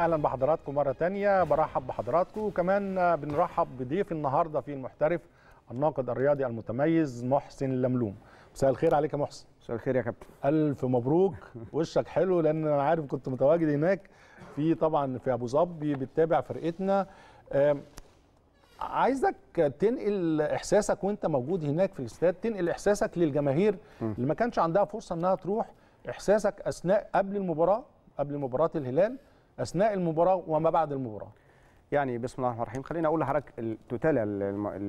اهلا بحضراتكم مره تانية برحب بحضراتكم وكمان بنرحب بضيف النهارده في المحترف الناقد الرياضي المتميز محسن اللملوم مساء الخير عليك يا محسن مساء الخير يا كابتن الف مبروك وشك حلو لان انا عارف كنت متواجد هناك في طبعا في ابو ظبي بتتابع فرقتنا عايزك تنقل احساسك وانت موجود هناك في الاستاد تنقل احساسك للجماهير اللي ما كانش عندها فرصه انها تروح احساسك اثناء قبل المباراه قبل مباراه الهلال اثناء المباراه وما بعد المباراه يعني بسم الله الرحمن الرحيم خليني اقول لحضرتك التوتال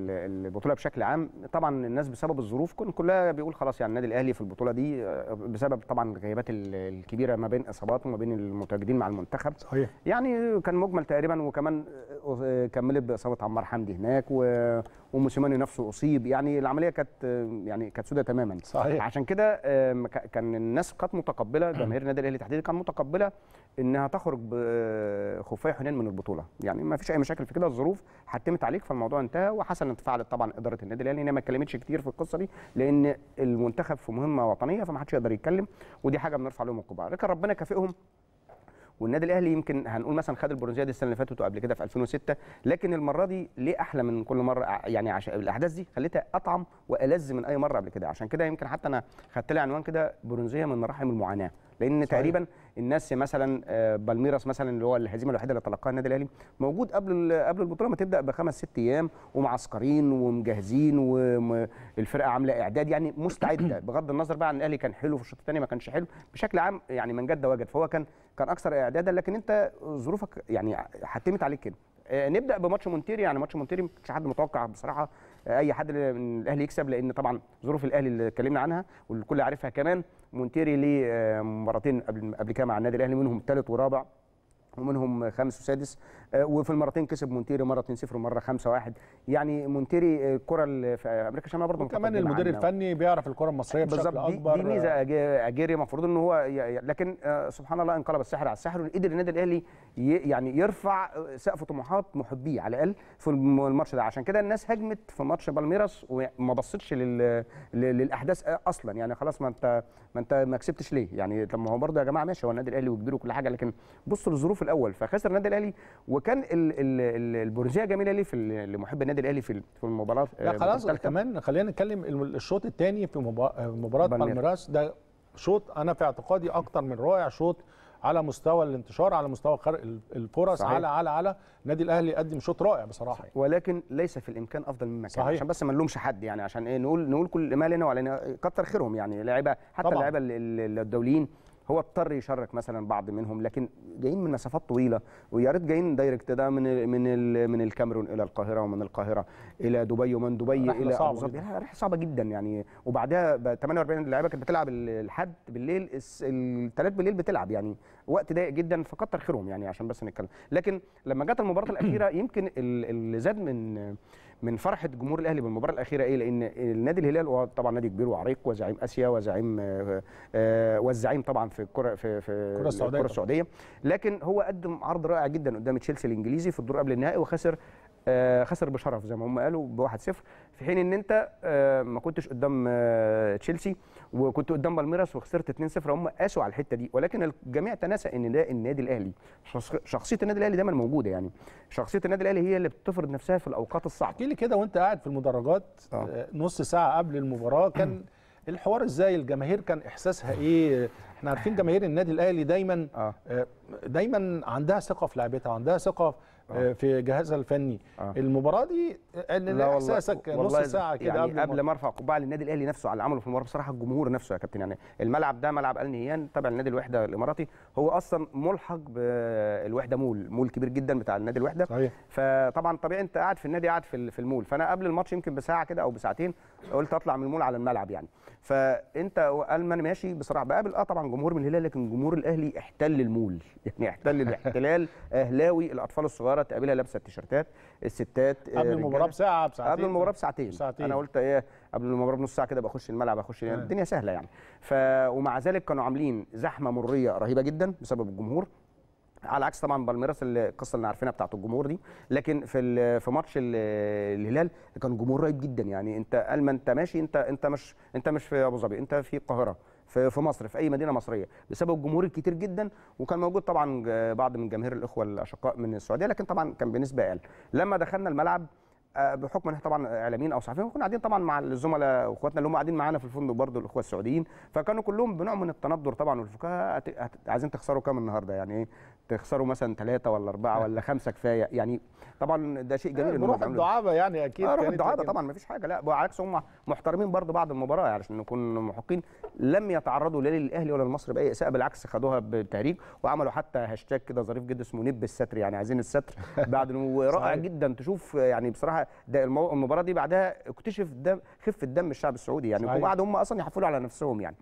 البطوله بشكل عام طبعا الناس بسبب الظروف كن كلها بيقول خلاص يعني النادي الاهلي في البطوله دي آه، بسبب طبعا الغيابات الكبيره ما بين اصابات وما بين المتواجدين مع المنتخب صحيح يعني كان مجمل تقريبا وكمان آه، كملت باصابه عمار حمدي هناك وموسيماني نفسه اصيب يعني العمليه كانت آه، يعني كانت سودة تماما صحيح عشان كده كان الناس كانت متقبله جماهير النادي الاهلي تحديدا كانت متقبله انها تخرج بخفايا حنين من البطوله يعني ما فيش اي مشاكل في كده الظروف حتمت عليك فالموضوع انتهى وحسن تفاعلت طبعا اداره النادي الاهلي هي ما اتكلمتش كتير في القصه دي لان المنتخب في مهمه وطنيه فما حدش يقدر يتكلم ودي حاجه بنرفع لهم القبعه لكن ربنا كافئهم والنادي الاهلي يمكن هنقول مثلا خد البرونزيه دي السنه اللي فاتت وقبل كده في 2006 لكن المره دي ليه احلى من كل مره يعني عشان الاحداث دي خليتها اطعم والذ من اي مره قبل كده عشان كده يمكن حتى انا خدت لي عنوان كده برونزيه من مراحم المعاناه لان صحيح. تقريبا الناس مثلا آه، بالميراس مثلا اللي هو الهزيمه الوحيده اللي تلقاها النادي الاهلي موجود قبل قبل البطوله ما تبدا بخمس ست ايام ومعسكرين ومجهزين والفرقه عامله اعداد يعني مستعده بغض النظر بقى عن الاهلي كان حلو في الشوط الثاني ما كانش حلو بشكل عام يعني من جد وجد فهو كان كان اكثر اعدادا لكن انت ظروفك يعني حتمت عليك كده آه، نبدا بماتش مونتيري يعني ماتش مونتيري ما كانش حد متوقع بصراحه اي حد من الاهلي يكسب لان طبعا ظروف الاهلي اللي اتكلمنا عنها والكل عارفها كمان مونتيري ليه آه، مباراتين قبل قبل كده مع النادي الاهلي منهم ثالث ورابع ومنهم خامس وسادس آه، وفي المرتين كسب مونتيري مرتين صفر ومره 5 1 يعني مونتيري الكره آه، في امريكا الشماليه برضه كمان المدير يعني. الفني بيعرف الكره المصريه بشكل اكبر دي ميزه اجيري المفروض ان هو لكن آه، سبحان الله انقلب السحر على السحر وقدر النادي الاهلي يعني يرفع سقف طموحات محبيه على الاقل في الماتش ده عشان كده الناس هجمت في ماتش بالميراس وما بصتش للاحداث اصلا يعني خلاص ما انت ما انت ما كسبتش ليه يعني طب ما هو برضه يا جماعه ماشي هو النادي الاهلي وكبير وكل حاجه لكن بصوا للظروف الاول فخسر النادي الاهلي وكان البرجيه جميله ليه في لمحب النادي الاهلي في المباراه آه، لا خلاص كمان خلينا نتكلم الشوط الثاني في آه، مباراه بالميراس ده شوط انا في اعتقادي اكتر من رائع شوط على مستوى الانتشار على مستوى خرق الفرص صحيح. على على على النادي الاهلي قدم شوط رائع بصراحه ولكن ليس في الامكان افضل مما كان عشان بس ما نلومش حد يعني عشان ايه نقول نقول كل ما لنا وعلينا كتر خيرهم يعني لعيبه حتى اللعيبه الدوليين هو اضطر يشارك مثلا بعض منهم لكن جايين من مسافات طويله ويا ريت جايين دايركت ده من الـ من الـ من الكاميرون الى القاهره ومن القاهره الى دبي ومن دبي الى ابو ظبي رحله صعبه جدا يعني وبعدها 48 لعيبه كانت بتلعب الحد بالليل الثلاث بالليل بتلعب يعني وقت ضيق جدا فكتر خيرهم يعني عشان بس نتكلم لكن لما جت المباراه الاخيره يمكن اللي زاد من من فرحه جمهور الاهلي بالمباراه الاخيره ايه لان النادي الهلال هو طبعا نادي كبير وعريق وزعيم اسيا وزعيم آه، والزعيم طبعا في الكره في في الكره السعوديه, الكرة السعودية. لكن هو قدم عرض رائع جدا قدام تشيلسي الانجليزي في الدور قبل النهائي وخسر آه، خسر بشرف زي ما هم قالوا ب 1-0 في حين ان انت آه، ما كنتش قدام آه، تشيلسي وكنت قدام بالميراس وخسرت 2-0 هم قاسوا على الحته دي ولكن الجميع تناسى ان ده النادي الاهلي شخصيه النادي الاهلي دايما موجوده يعني شخصيه النادي الاهلي هي اللي بتفرض نفسها في الاوقات الصعبه احكي لي كده وانت قاعد في المدرجات آه. نص ساعه قبل المباراه كان الحوار ازاي الجماهير كان احساسها ايه احنا عارفين جماهير النادي الاهلي دايما آه. دايما عندها ثقه في لعبتها عندها ثقه آه. آه، في جهازها الفني آه. المباراه دي آه، لا احساسك نص ساعه كده يعني قبل, قبل ما ارفع قبعه للنادي الاهلي نفسه على اللي عمله في المباراه بصراحه الجمهور نفسه يا كابتن يعني الملعب ده ملعب ال نهيان تبع النادي الوحده الاماراتي هو اصلا ملحق بالوحده مول مول كبير جدا بتاع النادي الوحده صحيح. فطبعا طبيعي انت قاعد في النادي قاعد في المول فانا قبل الماتش يمكن بساعه كده او بساعتين قلت اطلع من المول على الملعب يعني فانت قال ما انا ماشي بصراحه بقابل اه طبعا جمهور من الهلال لكن جمهور الاهلي احتل المول يعني احتل الاحتلال اهلاوي الاطفال الصغيره المباراه تقابلها لابسه التيشيرتات الستات آه، قبل المباراه بساعه بساعتين قبل المباراه بساعتين انا قلت ايه قبل المباراه بنص ساعه كده بخش الملعب اخش يعني الدنيا سهله يعني ف ومع ذلك كانوا عاملين زحمه مريه رهيبه جدا بسبب الجمهور على عكس طبعا بالميراس القصه اللي عارفينها بتاعه الجمهور دي لكن في في ماتش الهلال كان جمهور رهيب جدا يعني انت قال ما انت ماشي انت انت مش انت مش في ابو ظبي انت في القاهره في مصر في اي مدينه مصريه بسبب الجمهور الكتير جدا وكان موجود طبعا بعض من جماهير الاخوه الاشقاء من السعوديه لكن طبعا كان بنسبه اقل لما دخلنا الملعب آه، بحكم ان احنا طبعا اعلاميين او صحفيين كنا قاعدين طبعا مع الزملاء واخواتنا اللي هم قاعدين معانا في الفندق برضه الاخوه السعوديين فكانوا كلهم بنوع من التندر طبعا والفكاهه عايزين تخسروا كام النهارده يعني ايه تخسروا مثلا ثلاثه ولا اربعه ولا خمسه كفايه يعني طبعا ده شيء جميل آه، روح الدعابه يعني اكيد آه، روح الدعابه طبعا ما فيش حاجه لا بالعكس هم محترمين برضه بعد المباراه يعني عشان نكون محقين لم يتعرضوا لا للاهلي ولا للمصري باي اساءه بالعكس خدوها بتهريج وعملوا حتى هاشتاج كده ظريف جدا اسمه نب الستر يعني عايزين الستر بعد رائع جدا تشوف يعني بصراحه ده المباراه دي بعدها اكتشف دم خفه دم الشعب السعودي يعني وبعد هم اصلا يحفلوا على نفسهم يعني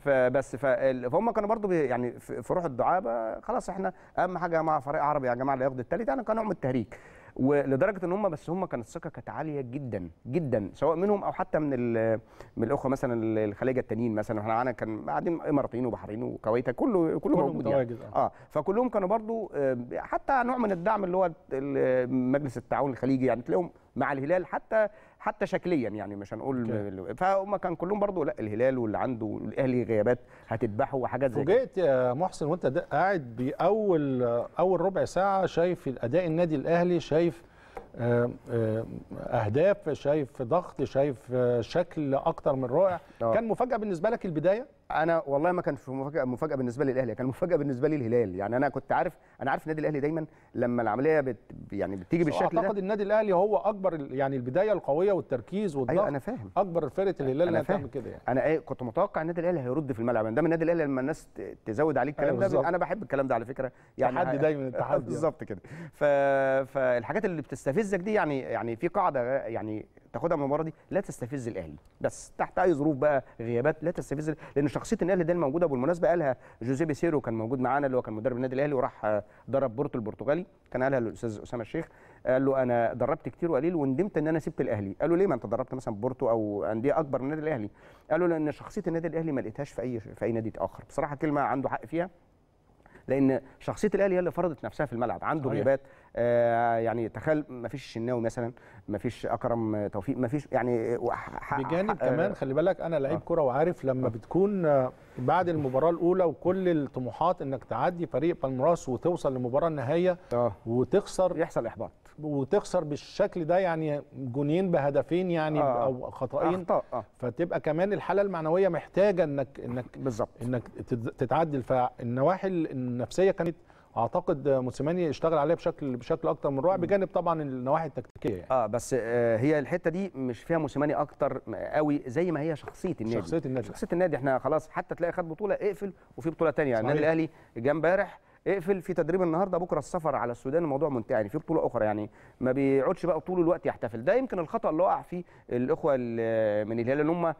فبس فهم كانوا برضو يعني في روح الدعابه خلاص احنا اهم حاجه يا جماعه فريق عربي يا جماعه اللي ياخد الثالث يعني نوع من التهريج ولدرجه ان هم بس هم كانت الثقه كانت عاليه جدا جدا سواء منهم او حتى من من الاخوه مثلا الخليج التانيين مثلا احنا معانا كان قاعدين اماراتيين وبحرين وكويت كله كله موجود يعني. آه. اه فكلهم كانوا برضو آه، حتى نوع من الدعم اللي هو مجلس التعاون الخليجي يعني تلاقيهم مع الهلال حتى حتى شكليا يعني مش هنقول okay. فهم كان كلهم برضو لا الهلال واللي عنده الاهلي غيابات هتذبحه وحاجات زي كده فوجئت يا محسن وانت قاعد باول اول ربع ساعه شايف اداء النادي الاهلي شايف آه، آه، اهداف شايف ضغط شايف آه، شكل اكتر من رائع كان مفاجاه بالنسبه لك البدايه انا والله ما كان في مفاجاه مفاجاه بالنسبه لي الاهلي كان مفاجاه بالنسبه لي الهلال يعني انا كنت عارف انا عارف النادي الاهلي دايما لما العمليه بت يعني بتيجي بالشكل أعتقد ده اعتقد النادي الاهلي هو اكبر يعني البدايه القويه والتركيز أيوة، والضغط ايوه انا فاهم اكبر فرقه الهلال انا فاهم كده يعني انا ايه كنت متوقع النادي الاهلي هيرد في الملعب ده من النادي الاهلي لما الناس تزود عليه الكلام أيوة ده انا بحب الكلام ده على فكره يعني تحدي دايما التحدي يعني. بالظبط كده ف... فالحاجات اللي بتستفزك دي يعني يعني في قاعده يعني تاخدها من المباراه دي لا تستفز الاهلي بس تحت اي ظروف بقى غيابات لا تستفز لان شخصيه الاهلي دي الموجوده بالمناسبه قالها جوزيه بيسيرو كان موجود معانا اللي هو كان مدرب النادي الاهلي وراح درب آه، بورتو البرتغالي كان قالها للاستاذ اسامه الشيخ قال له انا دربت كتير وقليل وندمت ان انا سبت الاهلي قال له ليه ما انت دربت مثلا بورتو او انديه اكبر من النادي الاهلي قال له لان شخصيه النادي الاهلي ما لقيتهاش في اي في اي نادي اخر بصراحه كلمه عنده حق فيها لان شخصيه الاهلي هي اللي فرضت نفسها في الملعب عنده غيابات آه يعني تخيل ما فيش الشناوي مثلا ما فيش اكرم توفيق ما فيش يعني آه، بجانب آه، كمان خلي بالك انا لعيب آه. كره وعارف لما بتكون بعد المباراه الاولى وكل الطموحات انك تعدي فريق بالمراس وتوصل للمباراه النهائيه وتخسر يحصل احباط وتخسر بالشكل ده يعني جونين بهدفين يعني آه. او خطأين أخطاء. آه. فتبقى كمان الحاله المعنويه محتاجه انك انك بالظبط انك تتعدل فالنواحي النفسيه كانت اعتقد موسيماني اشتغل عليها بشكل بشكل اكتر من رائع بجانب طبعا النواحي التكتيكيه يعني. اه بس آه، هي الحته دي مش فيها موسيماني اكتر قوي زي ما هي شخصيه النادي شخصيه النادي شخصيه النادي احنا خلاص حتى تلاقي خد بطوله اقفل وفي بطوله ثانيه يعني النادي الاهلي جه امبارح اقفل في تدريب النهارده بكره السفر على السودان الموضوع منتهي يعني في بطوله اخرى يعني ما بيقعدش بقى طول الوقت يحتفل ده يمكن الخطا اللي وقع فيه الاخوه من الهلال ان هم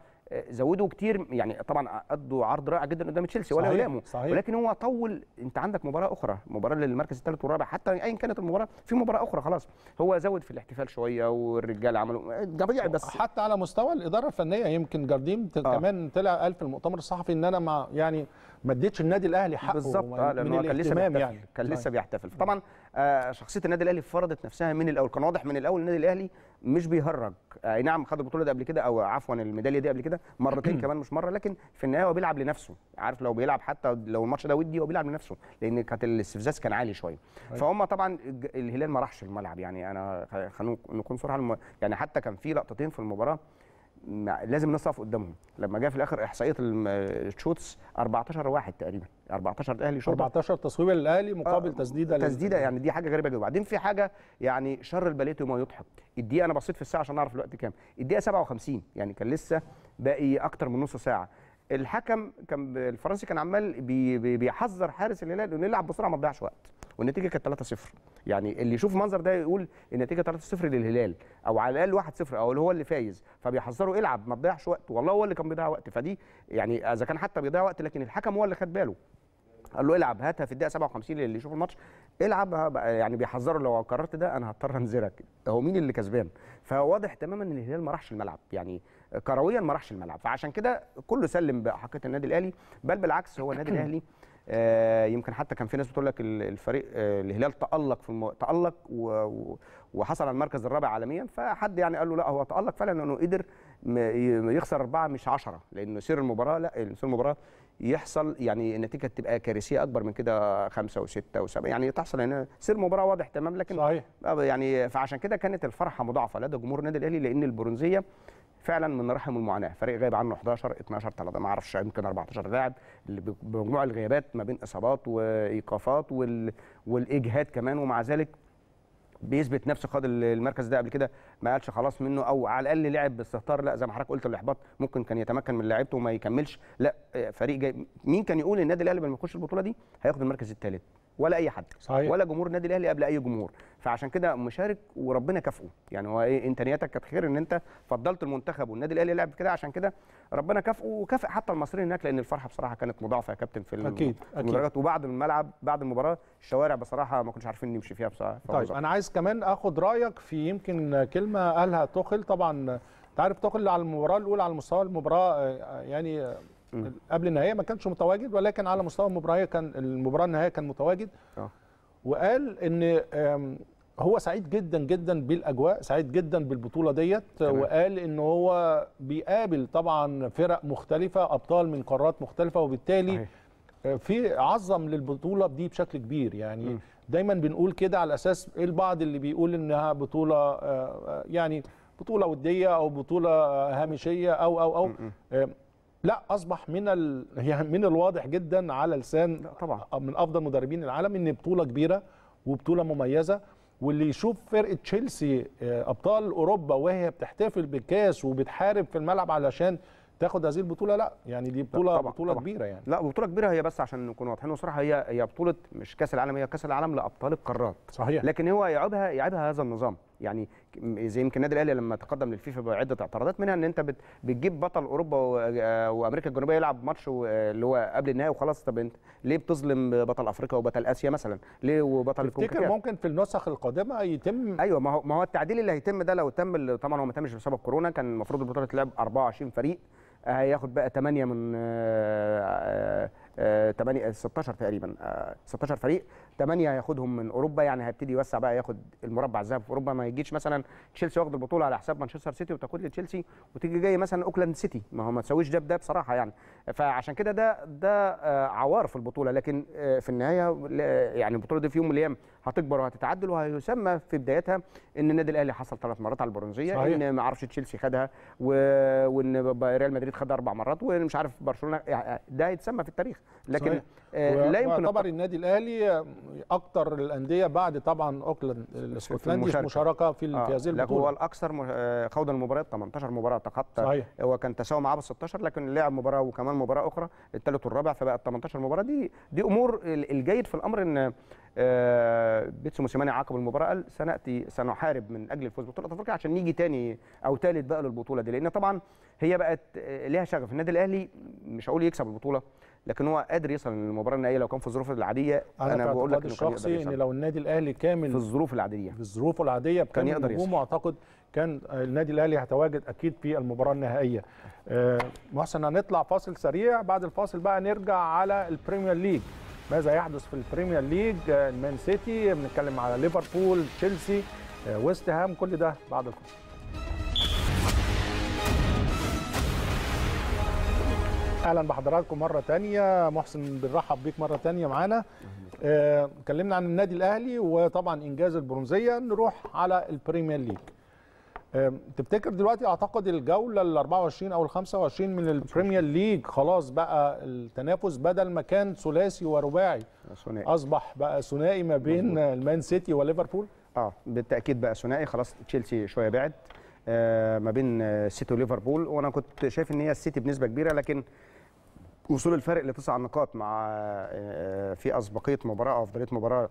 زودوا كتير يعني طبعا ادوا عرض رائع جدا قدام تشيلسي ولا يلاموا ولكن هو طول انت عندك مباراه اخرى مباراه للمركز الثالث والرابع حتى ايا كانت المباراه في مباراه اخرى خلاص هو زود في الاحتفال شويه والرجال عملوا طبيعي بس حتى على مستوى الاداره الفنيه يمكن جارديم آه. كمان طلع قال في المؤتمر الصحفي ان انا ما يعني ما اديتش النادي الاهلي حقه بالظبط آه لانه كان لسه يعني. كان لسه بيحتفل طبعا آه، شخصيه النادي الاهلي فرضت نفسها من الاول كان واضح من الاول النادي الاهلي مش بيهرج آه، اي نعم خد البطوله دي قبل كده او عفوا الميداليه دي قبل كده مرتين كمان مش مره لكن في النهايه هو بيلعب لنفسه عارف لو بيلعب حتى لو الماتش ده ودي هو بيلعب لنفسه لان كانت الاستفزاز كان عالي شويه أيوة. فهم طبعا الهلال ما راحش الملعب يعني انا خلينا نكون صراحه يعني حتى كان في لقطتين في المباراه لازم الناس تقف قدامهم لما جه في الاخر احصائيه الشوتس 14 واحد تقريبا 14 اهلي شوطه 14 تصويبه للاهلي مقابل آه تسديده تسديده يعني دي حاجه غريبه جدا وبعدين في حاجه يعني شر الباليت وما يضحك الدقيقه انا بصيت في الساعه عشان اعرف الوقت كام الدقيقه 57 يعني كان لسه باقي اكتر من نص ساعه الحكم كان الفرنسي كان عمال بيحذر حارس الهلال انه يلعب بسرعه ما تضيعش وقت والنتيجه كانت 3-0 يعني اللي يشوف المنظر ده يقول النتيجه 3-0 للهلال او على الاقل 1-0 او اللي هو اللي فايز فبيحذروا العب ما تضيعش وقت والله هو اللي كان بيضيع وقت فدي يعني اذا كان حتى بيضيع وقت لكن الحكم هو اللي خد باله قال له العب هاتها في الدقيقه 57 اللي يشوف الماتش العب يعني بيحذره لو قررت ده انا هضطر انزلك هو مين اللي كسبان فواضح تماما ان الهلال ما راحش الملعب يعني كرويا ما راحش الملعب فعشان كده كله سلم بحقيقه النادي الاهلي بل بالعكس هو النادي الاهلي آه، يمكن حتى كان في ناس بتقول لك الفريق آه، الهلال تالق في المو... تالق و... وحصل على المركز الرابع عالميا فحد يعني قال له لا هو تالق فعلا لانه قدر يخسر اربعه مش 10 لان سير المباراه لا سير المباراه يحصل يعني النتيجه تبقى كارثيه اكبر من كده خمسه وسته وسبعه يعني تحصل هنا سير مباراه واضح تمام لكن صحيح آه، يعني فعشان كده كانت الفرحه مضاعفه لدى جمهور النادي الاهلي لان البرونزيه فعلا من رحم المعاناه فريق غايب عنه 11 12 13 ما اعرفش يمكن 14 لاعب بمجموع الغيابات ما بين اصابات وايقافات وال... والاجهاد كمان ومع ذلك بيثبت نفسه خد المركز ده قبل كده ما قالش خلاص منه او على الاقل لعب باستهتار لا زي ما حضرتك قلت الاحباط ممكن كان يتمكن من لعيبته وما يكملش لا آه، فريق جاي مين كان يقول النادي الاهلي لما يخش البطوله دي هياخد المركز الثالث ولا اي حد صحيح. ولا جمهور النادي الاهلي قبل اي جمهور فعشان كده مشارك وربنا كافئه يعني هو ايه انت نيتك كانت خير ان انت فضلت المنتخب والنادي الاهلي لعب كده عشان كده ربنا كافئه وكافئ حتى المصريين هناك لان الفرحه بصراحه كانت مضاعفه يا كابتن في اكيد اكيد وبعد الملعب بعد المباراه الشوارع بصراحه ما كناش عارفين نمشي فيها بصراحه طيب انا عايز كمان اخد رايك في يمكن كلمه قالها توخل طبعا انت عارف توخل على المباراه الاولى على مستوى المباراه آه، يعني قبل النهائي ما كانش متواجد ولكن على مستوى المباراه كان المباراه النهائيه كان متواجد آه. وقال ان هو سعيد جدا جدا بالاجواء سعيد جدا بالبطوله ديت وقال ان هو بيقابل طبعا فرق مختلفه ابطال من قارات مختلفه وبالتالي آه، في عظم للبطوله دي بشكل كبير يعني دايما بنقول كده على اساس البعض اللي بيقول انها بطوله آه، يعني بطوله وديه او بطوله هامشيه او او او لا اصبح من ال... يعني من الواضح جدا على لسان طبعا من افضل مدربين العالم ان بطوله كبيره وبطوله مميزه واللي يشوف فرقه تشيلسي آه، ابطال اوروبا وهي بتحتفل بالكاس وبتحارب في الملعب علشان تاخد هذه البطوله لا يعني دي بطوله طبعًا بطوله طبعًا كبيره يعني لا بطوله كبيره هي بس عشان نكون واضحين وصراحه هي هي بطوله مش كاس العالم هي كاس العالم لابطال القارات صحيح لكن هو يعيبها يعيبها هذا النظام يعني زي يمكن النادي الاهلي لما تقدم للفيفا بعده اعتراضات منها ان انت بتجيب بطل اوروبا آه، وامريكا الجنوبيه يلعب ماتش آه، اللي هو قبل النهائي وخلاص طب انت ليه بتظلم بطل افريقيا وبطل اسيا مثلا ليه وبطل تفتكر ممكن في النسخ القادمه يتم ايوه ما هو ما هو التعديل اللي هيتم ده لو تم طبعا هو ما تمش بسبب كورونا كان المفروض البطوله تلعب 24 فريق هياخد بقى 8 من آه، 8 آه، 16 آه، تقريبا 16 آه، فريق 8 هياخدهم من اوروبا يعني هيبتدي يوسع بقى ياخد المربع الذهبي في اوروبا ما يجيش مثلا تشيلسي واخد البطوله على حساب مانشستر سيتي وتاخد لي تشيلسي وتيجي جاي مثلا اوكلاند سيتي ما هو ما تساويش ده بده بصراحه يعني فعشان كده ده ده عوار في البطوله لكن في النهايه يعني البطوله دي في يوم من الايام هتكبر وهتتعدل وهيسمى في بدايتها ان النادي الاهلي حصل ثلاث مرات على البرونزيه صحيح. ان ما اعرفش تشيلسي خدها و... وان ريال مدريد خدها اربع مرات ومش عارف برشلونه ده هيتسمى في التاريخ لكن صحيح. آه، لا يمكن يعتبر النادي الاهلي اكثر الانديه بعد طبعا اوكلاند الاسكتلندي مشاركة. مشاركه في, آه. هذه البطوله هو الاكثر آه، خوض المباريات 18 مباراه تخطى هو كان تساوي معاه بال 16 لكن لعب مباراه وكمان مباراه اخرى الثالث والرابع فبقت 18 مباراه دي دي امور الجيد في الامر ان آه بيتسو موسيماني عقب المباراه قال سناتي سنحارب من اجل الفوز ببطوله افريقيا عشان نيجي تاني او ثالث بقى للبطوله دي لان طبعا هي بقت آه، ليها شغف النادي الاهلي مش هقول يكسب البطوله لكن هو قادر يصل للمباراه النهائيه لو كان في الظروف العاديه انا, أنا بقول لك الشخصي ان لو النادي الاهلي كامل في الظروف العاديه في الظروف العاديه كان يقدر يصل اعتقد كان النادي الاهلي هيتواجد اكيد في المباراه النهائيه آه، محسن هنطلع فاصل سريع بعد الفاصل بقى نرجع على البريمير ليج ماذا يحدث في البريمير ليج آه، المان سيتي بنتكلم على ليفربول تشيلسي آه، ويست هام كل ده بعد الفاصل اهلا بحضراتكم مره تانية محسن بنرحب بيك مره تانية معانا آه، اتكلمنا عن النادي الاهلي وطبعا انجاز البرونزيه نروح على البريمير ليج آه، تفتكر دلوقتي اعتقد الجوله ال 24 او ال 25 من البريمير ليج خلاص بقى التنافس بدل ما كان ثلاثي ورباعي آه، اصبح بقى ثنائي ما بين المان سيتي وليفربول اه بالتاكيد بقى ثنائي خلاص تشيلسي شويه بعد ما بين سيتي وليفربول وانا كنت شايف ان هي السيتي بنسبه كبيره لكن وصول الفرق لتسع نقاط مع آه، آه، في اسبقيه مباراه او افضليه مباراه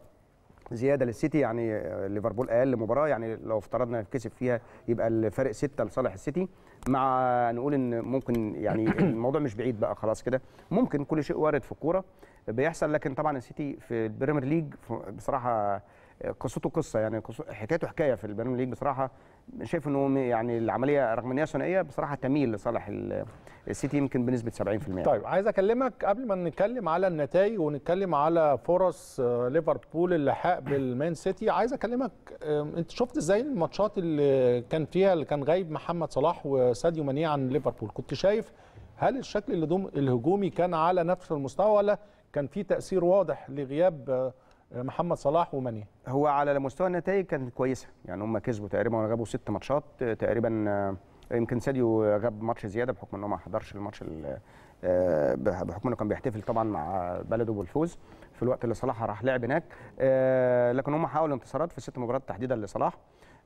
زياده للسيتي يعني آه، ليفربول اقل مباراه يعني لو افترضنا كسب فيها يبقى الفرق سته لصالح السيتي مع نقول ان ممكن يعني الموضوع مش بعيد بقى خلاص كده ممكن كل شيء وارد في الكوره بيحصل لكن طبعا السيتي في البريمير ليج بصراحه قصته قصه يعني حكايته حكايه في البريمير ليج بصراحه شايف انه يعني العمليه رغم انها ثنائيه بصراحه تميل لصالح السيتي يمكن بنسبه 70% طيب عايز اكلمك قبل ما نتكلم على النتائج ونتكلم على فرص آه، ليفربول اللحاق بالمان سيتي عايز اكلمك آه، انت شفت ازاي الماتشات اللي كان فيها اللي كان غايب محمد صلاح وساديو ماني عن ليفربول كنت شايف هل الشكل الهجومي كان على نفس المستوى ولا كان في تاثير واضح لغياب آه، محمد صلاح وماني هو على مستوى النتائج كانت كويسه يعني هم كسبوا تقريبا غابوا ست ماتشات تقريبا آه، يمكن ساديو غاب ماتش زياده بحكم انه ما حضرش الماتش آه، بحكم انه كان بيحتفل طبعا مع بلده بالفوز في الوقت اللي صلاح راح لعب هناك آه، لكن هم حققوا الانتصارات في ست مباريات تحديدا لصلاح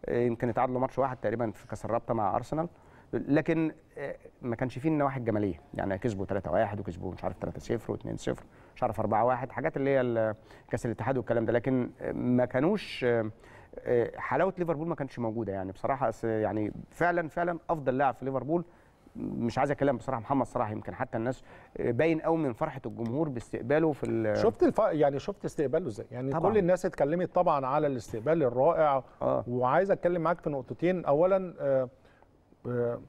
يمكن اتعادلوا ماتش واحد تقريبا في كاس الرابطه مع ارسنال لكن آه، ما كانش فيه النواحي الجماليه يعني كسبوا 3 1 وكسبوا مش عارف 3 0 و2 0 مش عارف 4 1 حاجات اللي هي كاس الاتحاد والكلام ده لكن آه، ما كانوش آه، حلاوه ليفربول ما كانتش موجوده يعني بصراحه يعني فعلا فعلا افضل لاعب في ليفربول مش عايز اتكلم بصراحه محمد صلاح يمكن حتى الناس باين قوي من فرحه الجمهور باستقباله في شفت الف... يعني شفت استقباله ازاي يعني طبعًا. كل الناس اتكلمت طبعا على الاستقبال الرائع آه. وعايز اتكلم معاك في نقطتين اولا آه آه،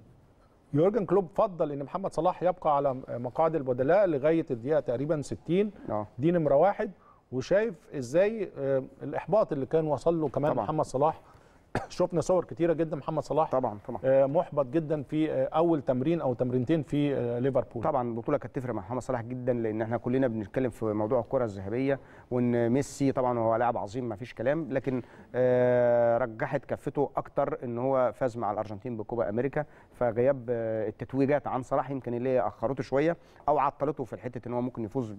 يورجن كلوب فضل ان محمد صلاح يبقى على مقاعد البدلاء لغايه الدقيقه تقريبا 60 آه. دي نمره واحد وشايف ازاي آه، الاحباط اللي كان وصل له كمان طبعا. محمد صلاح شفنا صور كتيره جدا محمد صلاح طبعا طبعا آه، محبط جدا في آه، اول تمرين او تمرينتين في آه، ليفربول طبعا البطوله كانت تفرق مع محمد صلاح جدا لان احنا كلنا بنتكلم في موضوع الكره الذهبيه وان ميسي طبعا هو لاعب عظيم ما فيش كلام لكن رجحت كفته اكتر ان هو فاز مع الارجنتين بكوبا امريكا فغياب التتويجات عن صلاح يمكن اللي اخرته شويه او عطلته في حته ان هو ممكن يفوز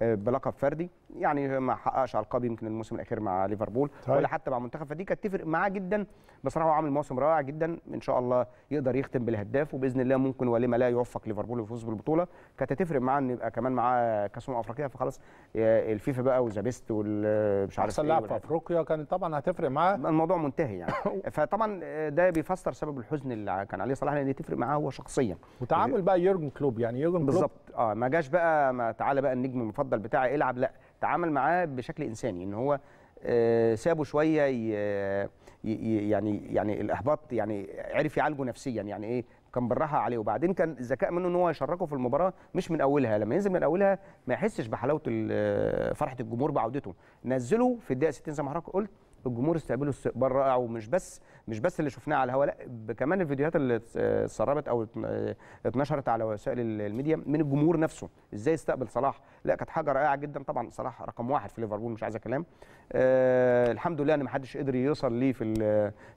بلقب فردي يعني ما حققش القاب يمكن الموسم الاخير مع ليفربول طيب. ولا حتى مع منتخب فدي كانت تفرق معاه جدا بصراحه هو عامل موسم رائع جدا ان شاء الله يقدر يختم بالهداف وباذن الله ممكن ولما لا يوفق ليفربول للفوز بالبطوله كانت هتفرق معاه ان يبقى كمان معاه كاس امم افريقيا فخلاص آه، الفيفا بقى وذا بيست والمش آه، عارف احسن إيه لاعب في افريقيا كانت طبعا هتفرق معاه الموضوع منتهي يعني فطبعا آه، ده بيفسر سبب الحزن اللي كان عليه صلاح لان تفرق معاه هو شخصيا وتعامل بقى يورجن كلوب يعني يورجن كلوب بالظبط اه ما جاش بقى ما تعالى بقى النجم المفضل بتاعي العب لا تعامل معاه بشكل انساني ان هو سابه شويه يعني يعني الاحباط يعني عرف يعالجه نفسيا يعني ايه كان بالراحه عليه وبعدين كان الذكاء منه ان هو يشركه في المباراه مش من اولها لما ينزل من اولها ما يحسش بحلاوه فرحه الجمهور بعودته نزله في الدقيقه 60 زي ما حضرتك قلت الجمهور استقبله استقبال رائع ومش بس مش بس اللي شفناه على الهواء لا كمان الفيديوهات اللي آه، اتسربت او آه، اتنشرت على وسائل الميديا من الجمهور نفسه ازاي استقبل صلاح لا كانت حاجه رائعه جدا طبعا صلاح رقم واحد في ليفربول مش عايزه كلام أه الحمد لله ان ما حدش قدر يوصل ليه في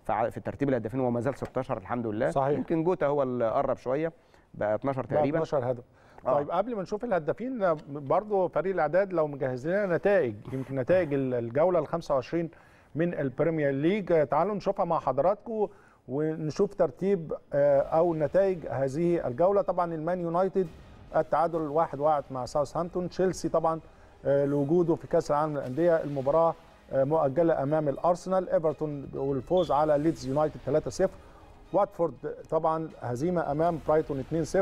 في ترتيب الهدافين وما زال 16 الحمد لله صحيح. يمكن جوتا هو اللي قرب شويه بقى 12 تقريبا بقى 12 هدف آه. طيب قبل ما نشوف الهدافين برضه فريق الاعداد لو مجهز لنا نتائج يمكن نتائج الجوله ال 25 من البريمير ليج تعالوا نشوفها مع حضراتكم ونشوف ترتيب آه، او نتائج هذه الجوله طبعا المان يونايتد التعادل الواحد واحد مع ساوثهامبتون تشيلسي طبعا آه، لوجوده في كاس العالم للانديه المباراه آه، مؤجله امام الارسنال ايفرتون والفوز على ليدز يونايتد 3-0 واتفورد طبعا هزيمه امام برايتون 2-0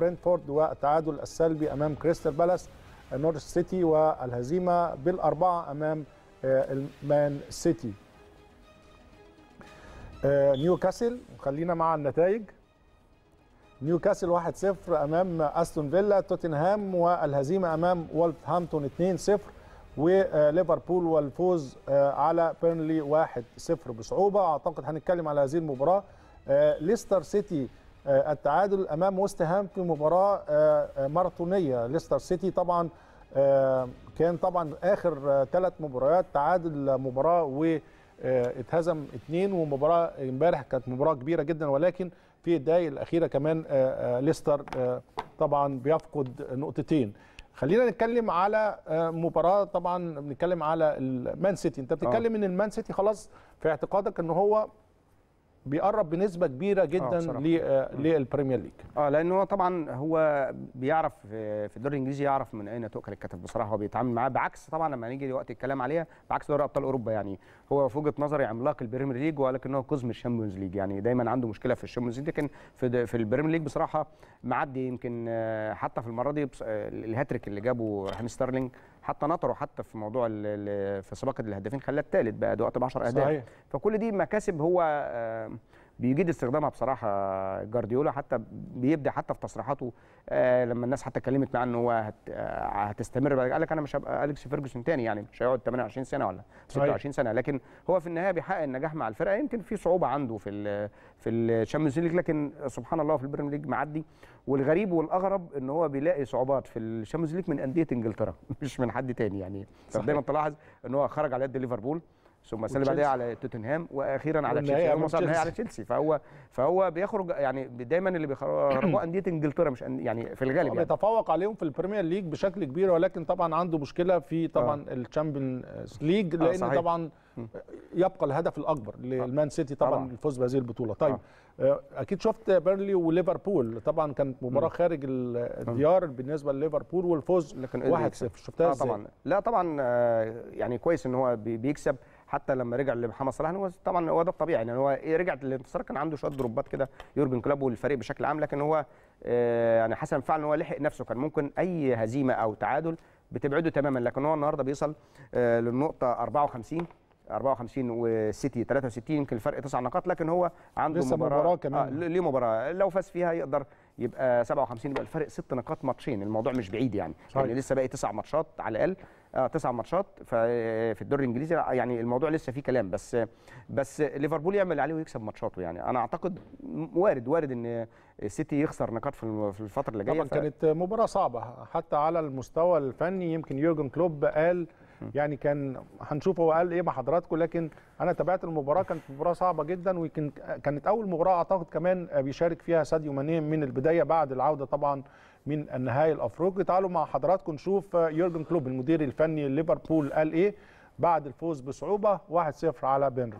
برينتفورد والتعادل السلبي امام كريستال بالاس نورث سيتي والهزيمه بالاربعه امام المان سيتي آه، نيوكاسل خلينا مع النتائج نيوكاسل 1-0 امام استون فيلا توتنهام والهزيمه امام وولف هامبتون 2-0 وليفربول والفوز آه، على بيرنلي 1-0 بصعوبه اعتقد هنتكلم على هذه المباراه آه، ليستر سيتي التعادل امام وست هام في مباراه ماراثونيه ليستر سيتي طبعا كان طبعا اخر ثلاث مباريات تعادل مباراه واتهزم اثنين ومباراه امبارح كانت مباراه كبيره جدا ولكن في الدقائق الاخيره كمان آه، آه، ليستر آه، طبعا بيفقد نقطتين خلينا نتكلم على مباراه طبعا بنتكلم على المان سيتي انت بتتكلم ان المان سيتي خلاص في اعتقادك ان هو بيقرب بنسبه كبيره آه، جدا آه، للبريمير ليج اه لان هو طبعا هو بيعرف في الدوري الانجليزي يعرف من اين تؤكل الكتف بصراحه هو بيتعامل معاه بعكس طبعا لما نيجي وقت الكلام عليها بعكس دوري ابطال اوروبا يعني هو في وجهه نظري عملاق البريمير ليج ولكن هو قزم الشامبيونز ليج يعني دايما عنده مشكله في الشامبيونز ليج لكن في في البريمير ليج بصراحه معدي يمكن آه، حتى في المره دي الهاتريك اللي جابه رحيم ستارلينج حتى نطره حتى في موضوع في سباق الهدافين خلاه الثالث بقى دلوقتي ب 10 اهداف صحيح. فكل دي مكاسب هو آه، بيجيد استخدامها بصراحه جارديولا حتى بيبدا حتى في تصريحاته آه، لما الناس حتى اتكلمت معاه ان هو آه، هتستمر قال لك انا مش هبقى اليكس فيرجسون تاني يعني مش هيقعد 28 سنه ولا 26 سنه لكن هو في النهايه بيحقق النجاح مع الفرقه يمكن في صعوبه عنده في الـ في الشامبيونز ليج لكن سبحان الله في البريمير ليج معدي والغريب والاغرب ان هو بيلاقي صعوبات في الشامبيونز ليج من انديه انجلترا مش من حد تاني يعني دايما تلاحظ ان هو خرج على يد ليفربول ثم السنه اللي بعدها على توتنهام واخيرا على تشيلسي ثم مصعد النهائي على تشيلسي فهو فهو بيخرج يعني دايما اللي بيخرجوا انديه انجلترا مش يعني في الغالب يعني بيتفوق عليهم في البريمير ليج بشكل كبير ولكن طبعا عنده مشكله في آه. طبعا آه. الشامبيونز ليج آه، لان آه طبعا يبقى الهدف الاكبر للمان سيتي آه. طبعا, آه. الفوز بهذه البطوله طيب آه. اكيد شفت بيرلي وليفربول طبعا كانت مباراه خارج الديار آه. بالنسبه لليفربول والفوز 1-0 شفتها آه طبعا لا طبعا يعني كويس ان هو بيكسب حتى لما رجع لمحمد صلاح هو طبعا هو ده الطبيعي يعني هو إيه، رجع للانتصار كان عنده شويه دروبات كده يورجن كلوب والفريق بشكل عام لكن هو آه، يعني حسن فعلا هو لحق نفسه كان ممكن اي هزيمه او تعادل بتبعده تماما لكن هو النهارده بيصل آه، للنقطه 54 54 والسيتي 63 يمكن الفرق تسع نقاط لكن هو عنده لسه مباراه, مباراة كمان آه ليه مباراه لو فاز فيها يقدر يبقى 57 يبقى الفرق ست نقاط ماتشين الموضوع مش بعيد يعني يعني لسه باقي تسع ماتشات على الاقل آه تسع ماتشات في الدوري الانجليزي آه، يعني الموضوع لسه فيه كلام بس بس ليفربول يعمل عليه ويكسب ماتشاته يعني انا اعتقد وارد وارد ان السيتي يخسر نقاط في الفتره اللي جايه طبعا ف... كانت مباراه صعبه حتى على المستوى الفني يمكن يورجن كلوب قال يعني كان هنشوف هو قال ايه مع حضراتكم لكن انا تابعت المباراه كانت مباراه صعبه جدا ويمكن كانت اول مباراه اعتقد كمان بيشارك فيها ساديو ماني من البدايه بعد العوده طبعا من النهائي الافريقي تعالوا مع حضراتكم نشوف يورجن كلوب المدير الفني ليفربول قال ايه بعد الفوز بصعوبه 1-0 على بيرنلي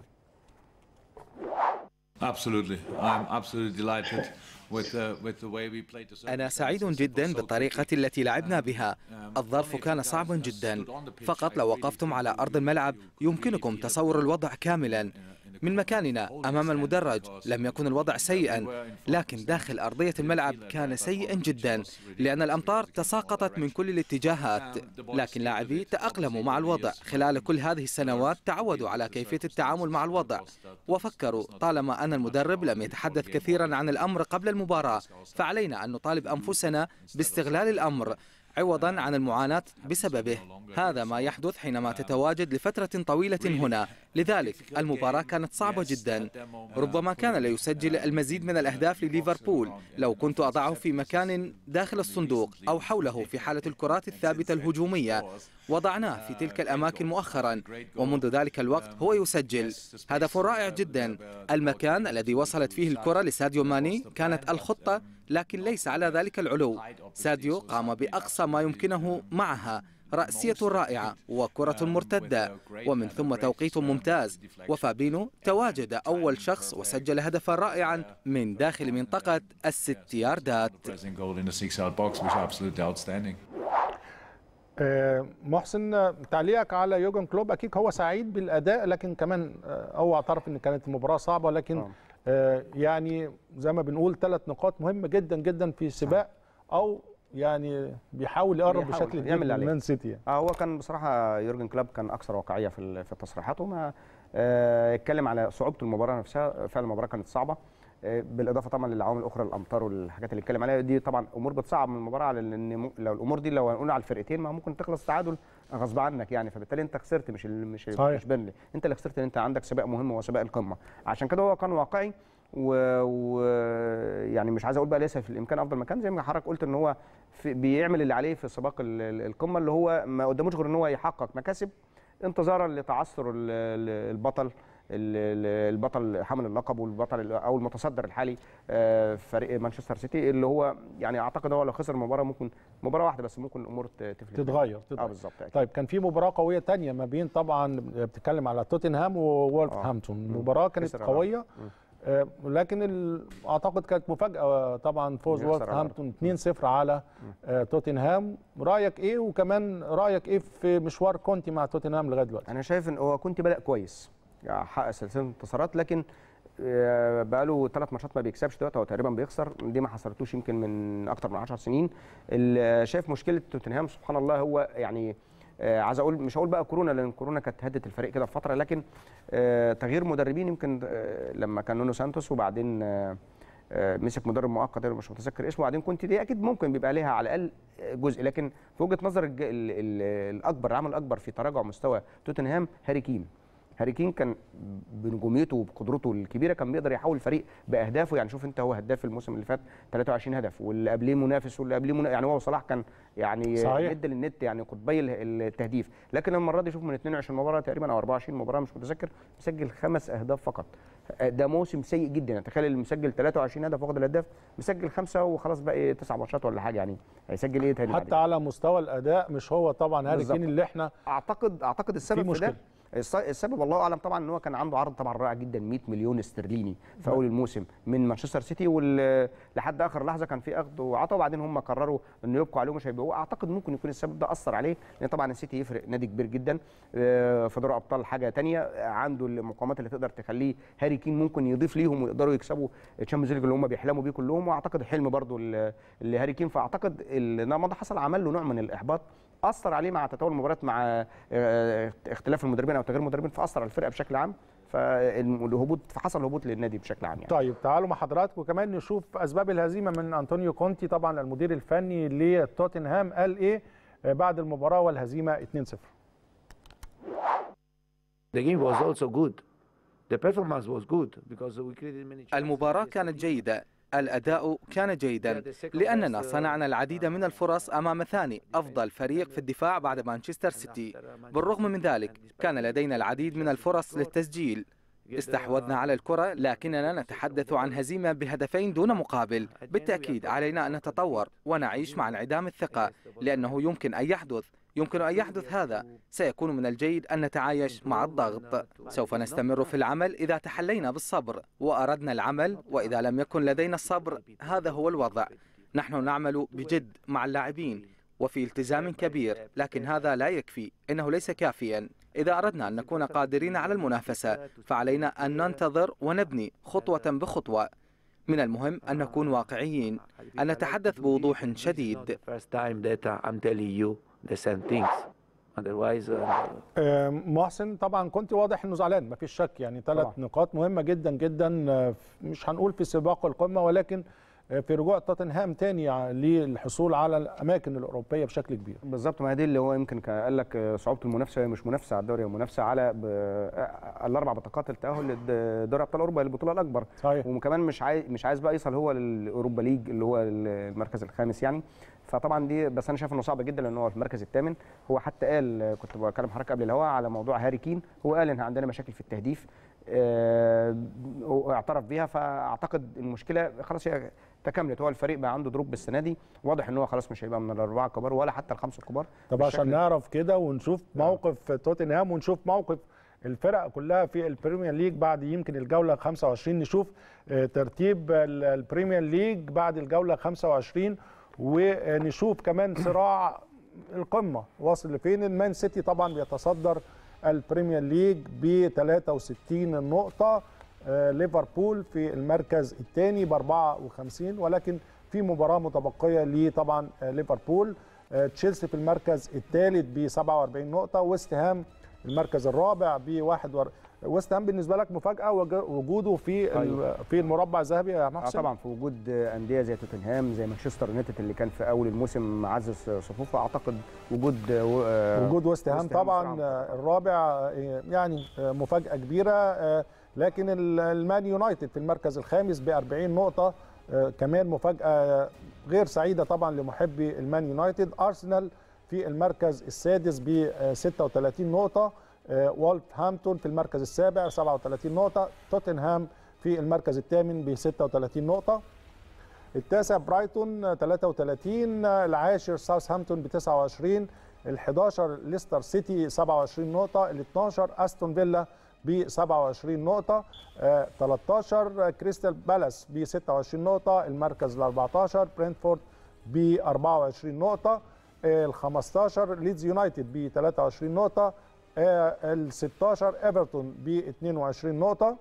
Absolutely. I'm absolutely delighted. Uh, أنا سعيد جدا بالطريقة um, التي لعبنا um, بها um, الظرف كان صعبا uh, جدا فقط لو وقفتم على أرض الملعب يمكنكم تصور الوضع كاملا uh, من مكاننا أمام المدرج لم يكن الوضع سيئا لكن داخل أرضية الملعب كان سيئا جدا لأن الأمطار تساقطت من كل الاتجاهات لكن لاعبي تأقلموا مع الوضع خلال كل هذه السنوات تعودوا على كيفية التعامل مع الوضع وفكروا طالما أن المدرب لم يتحدث كثيرا عن الأمر قبل المباراة فعلينا أن نطالب أنفسنا باستغلال الأمر عوضا عن المعاناة بسببه هذا ما يحدث حينما آه. تتواجد لفترة طويلة هنا لذلك المباراة كانت صعبة جدا ربما كان ليسجل المزيد من الأهداف لليفربول لو كنت أضعه في مكان داخل الصندوق أو حوله في حالة الكرات الثابتة الهجومية وضعناه في تلك الأماكن مؤخرا ومنذ ذلك الوقت um, هو يسجل هدف رائع جدا المكان الذي وصلت فيه الكرة لساديو ماني كانت الخطة um, لكن ليس على ذلك العلو ساديو قام بأقصى ما يمكنه معها رأسية رائعة وكرة um, مرتدة ومن ثم توقيت ممتاز وفابينو تواجد أول شخص وسجل هدفا رائعا من داخل منطقة الست ياردات uh, محسن تعليقك على يوجن كلوب اكيد هو سعيد بالاداء لكن كمان هو آه، اعترف ان كانت المباراه صعبه لكن نعم. آه، يعني زي ما بنقول ثلاث نقاط مهمه جدا جدا في سباق نعم. او يعني بيحاول يقرب بشكل كبير من مان سيتي يعني. اه هو كان بصراحه يورجن كلاب كان اكثر واقعيه في في تصريحاته ما اتكلم آه، على صعوبه المباراه نفسها فعلا المباراه كانت صعبه آه، بالاضافه طبعا للعوامل الاخرى الامطار والحاجات اللي اتكلم عليها دي طبعا امور بتصعب من المباراه على لان لو الامور دي لو هنقول على الفرقتين ما ممكن تخلص تعادل غصب عنك يعني فبالتالي انت خسرت مش مش مش بنلي انت اللي خسرت ان انت عندك سباق مهم وسباق القمه عشان كده هو كان واقعي و... و... يعني مش عايز اقول بقى لسه في الامكان افضل مكان زي ما حضرتك قلت ان هو بيعمل اللي عليه في سباق القمه اللي هو ما قداموش غير ان هو يحقق مكاسب انتظارا لتعثر البطل البطل حامل اللقب والبطل او المتصدر الحالي آه، فريق مانشستر سيتي اللي هو يعني اعتقد هو لو خسر مباراه ممكن مباراه واحده بس ممكن الامور تفلت تتغير تتغير اه بالظبط طيب كان في مباراه قويه ثانيه ما بين طبعا بتتكلم على توتنهام وولفهامبتون آه. مباراه كانت قويه آه، لكن اعتقد كانت مفاجاه آه، طبعا فوز هامبتون 2-0 على آه، توتنهام رايك ايه وكمان رايك ايه في مشوار كونتي مع توتنهام لغايه دلوقتي انا شايف ان هو كونتي بدا كويس يعني حقق سلسله انتصارات لكن بقى له ثلاث ماتشات ما بيكسبش دلوقتي هو تقريبا بيخسر دي ما حصلتوش يمكن من اكتر من 10 سنين شايف مشكله توتنهام سبحان الله هو يعني آه، عايز اقول مش هقول بقى كورونا لان كورونا كانت هدت الفريق كده في فتره لكن آه، تغيير مدربين يمكن آه، لما كان نونو سانتوس وبعدين مسك مدرب مؤقت مش متذكر اسمه وبعدين كنت دي اكيد ممكن بيبقى ليها على الاقل جزء لكن في وجهه نظر الاكبر العامل الاكبر في تراجع مستوى توتنهام هاري كين هاري كين كان بنجوميته وبقدرته الكبيره كان بيقدر يحول الفريق باهدافه يعني شوف انت هو هداف الموسم اللي فات 23 هدف واللي قبليه منافس واللي قبليه منافس يعني هو وصلاح كان يعني صحيح. مد للنت يعني قطبي التهديف لكن المره دي شوف من 22 مباراه تقريبا او 24 مباراه مش متذكر مسجل خمس اهداف فقط ده موسم سيء جدا يعني تخيل اللي مسجل 23 هدف واخد الهداف مسجل خمسه وخلاص باقي إيه، تسع ماتشات ولا حاجه يعني هيسجل ايه تاني حتى على مستوى الاداء مش هو طبعا هاري كين اللي احنا اعتقد اعتقد السبب في, في ده السبب الله اعلم طبعا ان هو كان عنده عرض طبعا رائع جدا 100 مليون استرليني في اول الموسم من مانشستر سيتي ولحد اخر لحظه كان في اخذ وعطاء وبعدين هم قرروا انه يبقوا عليه مش هيبيعوه اعتقد ممكن يكون السبب ده اثر عليه لان طبعا السيتي يفرق نادي كبير جدا آه، في دوري ابطال حاجه ثانيه عنده المقومات اللي تقدر تخليه هاري كين ممكن يضيف ليهم ويقدروا يكسبوا تشامبيونز ليج اللي هم بيحلموا بيه كلهم واعتقد حلم برضه لهاري كين فاعتقد ما حصل عمل له نوع من الاحباط اثر عليه مع تطور المباريات مع آه، آه، اختلاف المدربين او تغيير المدربين فاثر على الفرقه بشكل عام فالهبوط فحصل هبوط للنادي بشكل عام يعني. طيب تعالوا مع حضراتكم كمان نشوف اسباب الهزيمه من انطونيو كونتي طبعا المدير الفني لتوتنهام قال ايه آه، بعد المباراه والهزيمه 2-0 المباراة كانت جيدة الأداء كان جيدا لأننا uh, صنعنا العديد من uh, الفرص أمام ثاني أفضل فريق في الدفاع بعد مانشستر سيتي uh, بالرغم من ذلك كان لدينا العديد من الفرص للتسجيل استحوذنا على الكرة لكننا نتحدث عن هزيمة بهدفين دون مقابل بالتأكيد علينا أن نتطور ونعيش مع انعدام الثقة لأنه يمكن أن يحدث يمكن أن يحدث هذا سيكون من الجيد أن نتعايش مع الضغط سوف نستمر في العمل إذا تحلينا بالصبر وأردنا العمل وإذا لم يكن لدينا الصبر هذا هو الوضع نحن نعمل بجد مع اللاعبين وفي التزام كبير لكن هذا لا يكفي إنه ليس كافيا إذا أردنا أن نكون قادرين على المنافسة فعلينا أن ننتظر ونبني خطوة بخطوة من المهم أن نكون واقعيين أن نتحدث بوضوح شديد the same things otherwise uh, آه، محسن طبعا كنت واضح انه زعلان مفيش شك يعني ثلاث نقاط مهمه جدا جدا آه، مش هنقول في سباق القمه ولكن آه، في رجوع توتنهام تاني للحصول على الاماكن الاوروبيه بشكل كبير بالظبط ما دي اللي هو يمكن قال لك صعوبه المنافسه هي مش منافسه على الدوري هي منافسه على الاربع بطاقات التاهل لدوري ابطال اوروبا البطوله الاكبر صحيح. وكمان مش عايز مش عايز بقى يصل هو للاوروبا ليج اللي هو المركز الخامس يعني فطبعا دي بس انا شايف انه صعب جدا لان هو في المركز الثامن هو حتى قال كنت بكلم حضرتك قبل الهواء على موضوع هاري كين هو قال ان عندنا مشاكل في التهديف آه، واعترف بيها فاعتقد المشكله خلاص هي تكاملت هو الفريق بقى عنده دروب السنه دي واضح ان هو خلاص مش هيبقى من الاربعه الكبار ولا حتى الخمسه الكبار طب عشان نعرف كده ونشوف نعم. موقف توتنهام ونشوف موقف الفرق كلها في البريمير ليج بعد يمكن الجوله 25 نشوف آه، ترتيب البريمير ليج بعد الجوله 25 ونشوف كمان صراع القمه واصل لفين المان سيتي طبعا بيتصدر البريمير ليج ب 63 نقطه آه، ليفربول في المركز الثاني ب 54 ولكن في مباراه متبقيه لي طبعا آه، ليفربول آه، تشيلسي في المركز الثالث ب 47 نقطه ويست هام المركز الرابع ب 41 ويست هام بالنسبه لك مفاجاه وجوده في أيوة. في المربع الذهبي يا محسن آه، طبعا في وجود انديه زي توتنهام زي مانشستر يونايتد اللي كان في اول الموسم معزز صفوفه اعتقد وجود آه، وجود ويست هام طبعا الرابع آه، يعني مفاجاه كبيره لكن المان يونايتد في المركز الخامس ب 40 نقطه كمان مفاجاه غير سعيده طبعا لمحبي المان يونايتد ارسنال في المركز السادس ب 36 نقطه هامبتون في المركز السابع 37 نقطة توتنهام في المركز الثامن ب 36 نقطة التاسع برايتون 33 العاشر ساوثهامبتون ب 29 ال 11 ليستر سيتي 27 نقطة ال 12 استون فيلا ب 27 نقطة 13 آه، كريستال بالاس ب 26 نقطة المركز ال 14 برينتفورد ب 24 نقطة آه، ال 15 ليدز يونايتد ب 23 نقطة ال 16 ايفرتون ب 22 نقطه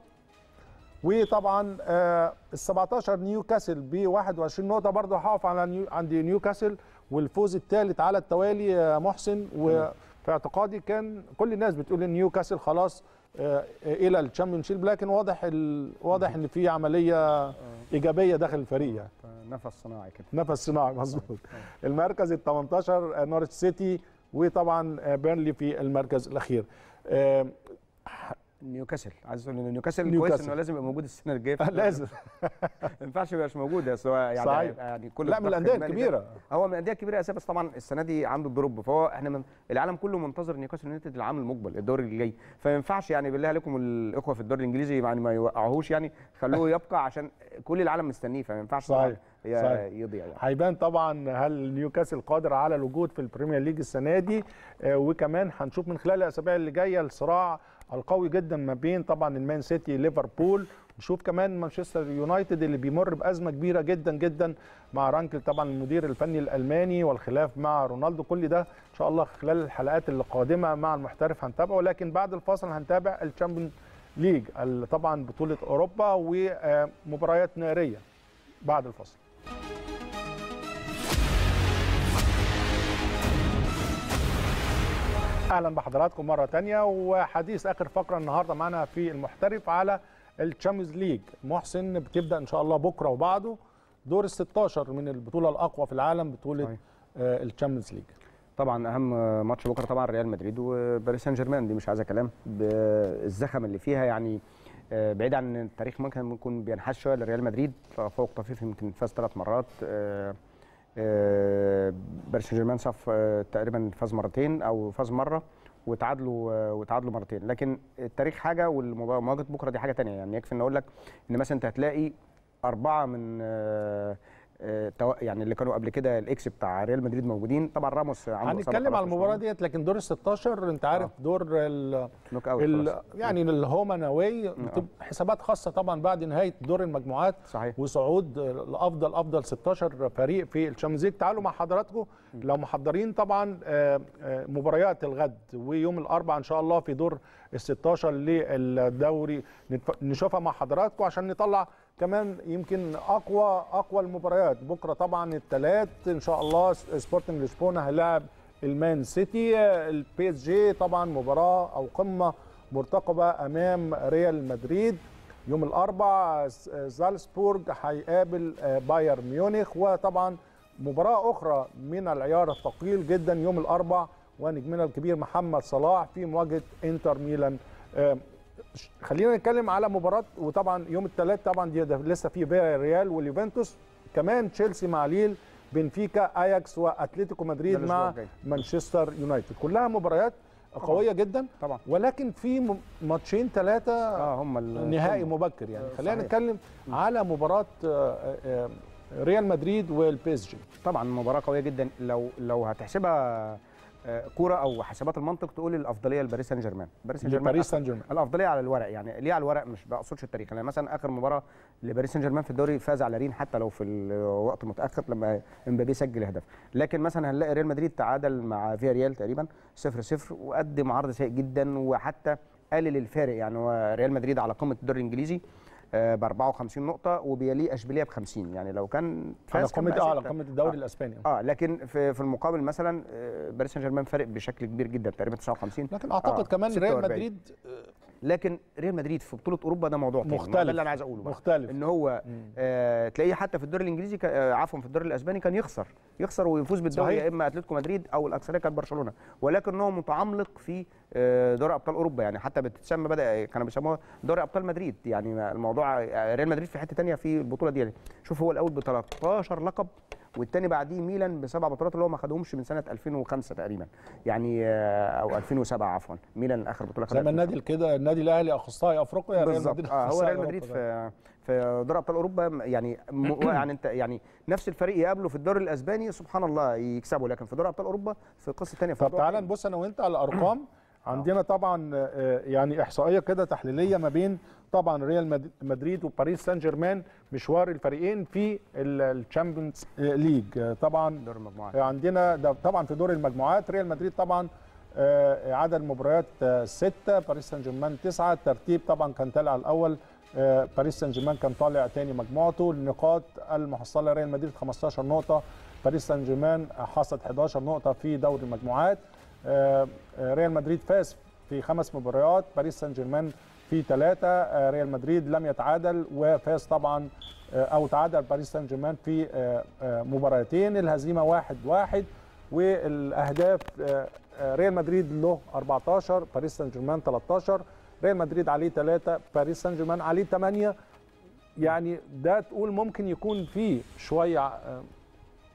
وطبعا آه، ال 17 نيوكاسل ب 21 نقطه برضه هقف على نيو عند نيوكاسل والفوز الثالث على التوالي آه، محسن وفي اعتقادي كان كل الناس بتقول ان نيوكاسل خلاص آه، الى الشامبيونشيب لكن واضح ال... واضح ان في عمليه ايجابيه داخل الفريق يعني نفس صناعي كده نفس صناعي مظبوط المركز ال 18 نورتش سيتي وطبعا آه، بيرنلي في المركز الاخير آه، نيوكاسل عايز تقول ان نيوكاسل, كويس انه لازم يبقى موجود السنه الجايه آه، لازم ما ينفعش ما يبقاش موجود يعني صحيح. يعني كل لا من الانديه الكبيره هو من الانديه الكبيره اساسا بس طبعا السنه دي عنده الدروب فهو احنا من العالم كله منتظر نيوكاسل يونايتد العام المقبل الدوري اللي جاي فما ينفعش يعني بالله عليكم الاخوه في الدوري الانجليزي يعني ما يوقعوهوش يعني خلوه يبقى عشان كل العالم مستنيه فما ينفعش صحيح يضيع يعني. هيبان طبعا هل نيوكاسل قادر على الوجود في البريمير ليج السنه دي آه وكمان هنشوف من خلال الاسابيع اللي جايه الصراع القوي جدا ما بين طبعا المان سيتي ليفربول نشوف كمان مانشستر يونايتد اللي بيمر بازمه كبيره جدا جدا مع رانكل طبعا المدير الفني الالماني والخلاف مع رونالدو كل ده ان شاء الله خلال الحلقات القادمه مع المحترف هنتابعه ولكن بعد الفاصل هنتابع الشامبيون ليج طبعا بطوله اوروبا ومباريات ناريه بعد الفاصل اهلا بحضراتكم مره تانية وحديث اخر فقره النهارده معانا في المحترف على الشامبيونز ليج محسن بتبدا ان شاء الله بكره وبعده دور ال 16 من البطوله الاقوى في العالم بطوله آه الشامبيونز ليج طبعا اهم ماتش بكره طبعا ريال مدريد وباريس سان جيرمان دي مش عايزه كلام بالزخم اللي فيها يعني آه، بعيد عن التاريخ ممكن يكون بينحاش شويه لريال مدريد تفوق طفيف يمكن فاز ثلاث مرات آه آه، باريس سان جيرمان صف آه، تقريبا فاز مرتين او فاز مره وتعادلوا آه، وتعادلوا مرتين لكن التاريخ حاجه والمواجهه بكره دي حاجه ثانيه يعني يكفي ان اقول لك ان مثلا انت هتلاقي اربعه من يعني اللي كانوا قبل كده الاكس بتاع ريال مدريد موجودين طبعا راموس عنده هنتكلم على المباراه ديت لكن دور ال 16 انت عارف آه. دور ال اوت يعني الهوم اند اواي حسابات خاصه طبعا بعد نهايه دور المجموعات صحيح. وصعود لافضل افضل 16 فريق في الشامبيونز ليج تعالوا مع حضراتكم لو محضرين طبعا آه، آه، مباريات الغد ويوم الاربعاء ان شاء الله في دور ال 16 للدوري نشوفها مع حضراتكم عشان نطلع كمان يمكن اقوى اقوى المباريات بكره طبعا الثلاث ان شاء الله سبورتنج لشبونه هيلاعب المان سيتي البي اس جي طبعا مباراه او قمه مرتقبه امام ريال مدريد يوم الاربعاء زالسبورغ هيقابل آه، بايرن ميونخ وطبعا مباراه اخرى من العيار الثقيل جدا يوم الاربعاء ونجمنا الكبير محمد صلاح في مواجهه انتر ميلان آه، خلينا نتكلم على مباراه وطبعا يوم الثلاث طبعا دي لسه في ريال واليوفنتوس كمان تشيلسي مع ليل بنفيكا اياكس واتلتيكو مدريد مع مانشستر يونايتد كلها مباريات قويه طبعًا. جدا طبعا ولكن في ماتشين ثلاثه اه هم نهائي مبكر يعني آه، خلينا نتكلم على مباراه آه، آه، ريال مدريد والبيس جي طبعا مباراه قويه جدا لو لو هتحسبها كوره او حسابات المنطق تقول الافضليه لباريس سان جيرمان باريس سان جيرمان باريس سان جيرمان الافضليه على الورق يعني ليه على الورق مش بقصدش التاريخ يعني مثلا اخر مباراه لباريس سان جيرمان في الدوري فاز على رين حتى لو في الوقت متاخر لما امبابي سجل هدف لكن مثلا هنلاقي ريال مدريد تعادل مع فيا ريال تقريبا 0 0 وقدم عرض سيء جدا وحتى قلل الفارق يعني ريال مدريد على قمه الدوري الانجليزي ب 54 نقطه وبيليه اشبيليه ب 50 يعني لو كان فاز على قمه آه، على قمه الدوري آه الاسباني اه لكن في, في المقابل مثلا آه، باريس سان جيرمان فارق بشكل كبير جدا تقريبا 59 لكن اعتقد آه كمان ريال مدريد آه، لكن ريال مدريد في بطوله اوروبا ده موضوع تاني مختلف ده اللي انا عايز اقوله مختلف ان هو آه تلاقيه حتى في الدوري الانجليزي آه عفوا في الدوري الاسباني كان يخسر يخسر ويفوز بالدوري يا اما اتلتيكو مدريد او الاكثريه كانت برشلونه ولكن هو متعمق في آه دوري ابطال اوروبا يعني حتى بتتسمى بدا كانوا بيسموها دوري ابطال مدريد يعني الموضوع آه، ريال مدريد في حته ثانيه في البطوله دي يعني شوف هو الاول ب 13 لقب والثاني بعديه ميلان بسبع بطولات اللي هو ما خدهمش من سنه 2005 تقريبا يعني آه، او 2007 عفوا ميلان اخر بطوله خدها زي ما النادي كده النادي الاهلي اخصائي افريقيا يعني بالظبط آه هو ريال مدريد في في دوري ابطال اوروبا يعني يعني انت يعني نفس الفريق يقابله في الدوري الاسباني سبحان الله يكسبه لكن في دوري ابطال اوروبا في قصه ثانيه طب تعالى نبص انا وانت على الارقام عندنا طبعا آه، آه، يعني احصائيه كده تحليليه ما بين طبعا ريال مدريد وباريس سان جيرمان مشوار الفريقين في الشامبيونز ليج آه، طبعا دور المجموعات آه، عندنا ده طبعا في دور المجموعات ريال مدريد طبعا آه، عدد المباريات ستة باريس سان جيرمان تسعة الترتيب طبعا كان طالع الأول باريس سان جيرمان كان طالع تاني مجموعته النقاط المحصلة ريال مدريد 15 نقطة باريس سان جيرمان حصد 11 نقطة في دوري المجموعات ريال مدريد فاز في خمس مباريات باريس سان جيرمان في ثلاثة آه، ريال مدريد لم يتعادل وفاز طبعا آه، أو تعادل باريس سان جيرمان في آه، مباراتين الهزيمة واحد واحد والأهداف ريال مدريد له 14 باريس سان جيرمان 13 ريال مدريد عليه 3 باريس سان جيرمان عليه 8 يعني ده تقول ممكن يكون فيه شوية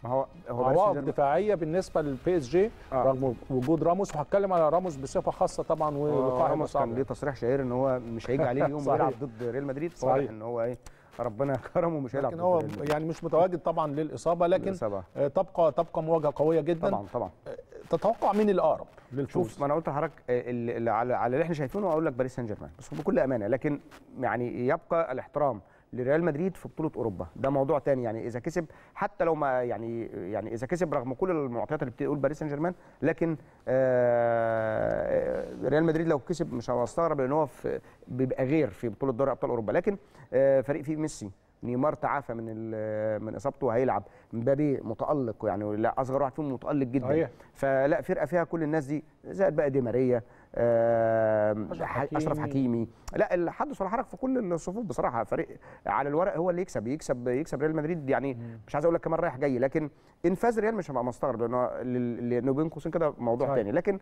ما هو هو عوائق دفاعيه بالنسبه للبي اس جي آه. رغم وجود راموس وهتكلم على راموس بصفه خاصه طبعا ولقاء آه راموس كان ليه تصريح شهير ان هو مش هيجي عليه يوم يلعب ضد ريال مدريد صحيح ان هو ايه ربنا كرمه مش هيلعب لكن هو يعني مش متواجد طبعا للاصابه لكن آه، تبقى تبقى مواجهه قويه جدا طبعا طبعا آه، تتوقع مين الاقرب للفوز شوف ما انا قلت لحضرتك آه، على اللي احنا شايفينه اقول لك باريس سان جيرمان بس بكل امانه لكن يعني يبقى الاحترام لريال مدريد في بطوله اوروبا ده موضوع تاني يعني اذا كسب حتى لو ما يعني يعني اذا كسب رغم كل المعطيات اللي بتقول باريس سان جيرمان لكن آه، ريال مدريد لو كسب مش هستغرب لان هو بيبقى غير في بطوله دوري ابطال اوروبا لكن آه، فريق فيه ميسي نيمار تعافى من من اصابته وهيلعب مبابي متالق يعني لا اصغر واحد فيهم متالق جدا فلا فرقه فيها كل الناس دي زائد بقى دي ماريا حكيمي. اشرف حكيمي لا الحدث والحرج في كل الصفوف بصراحه فريق على الورق هو اللي يكسب يكسب يكسب ريال مدريد يعني مم. مش عايز اقول لك كمان رايح جاي لكن ان فاز ريال مش هبقى مستغرب لانه لانه بين قوسين كده موضوع صحيح. تاني لكن الـ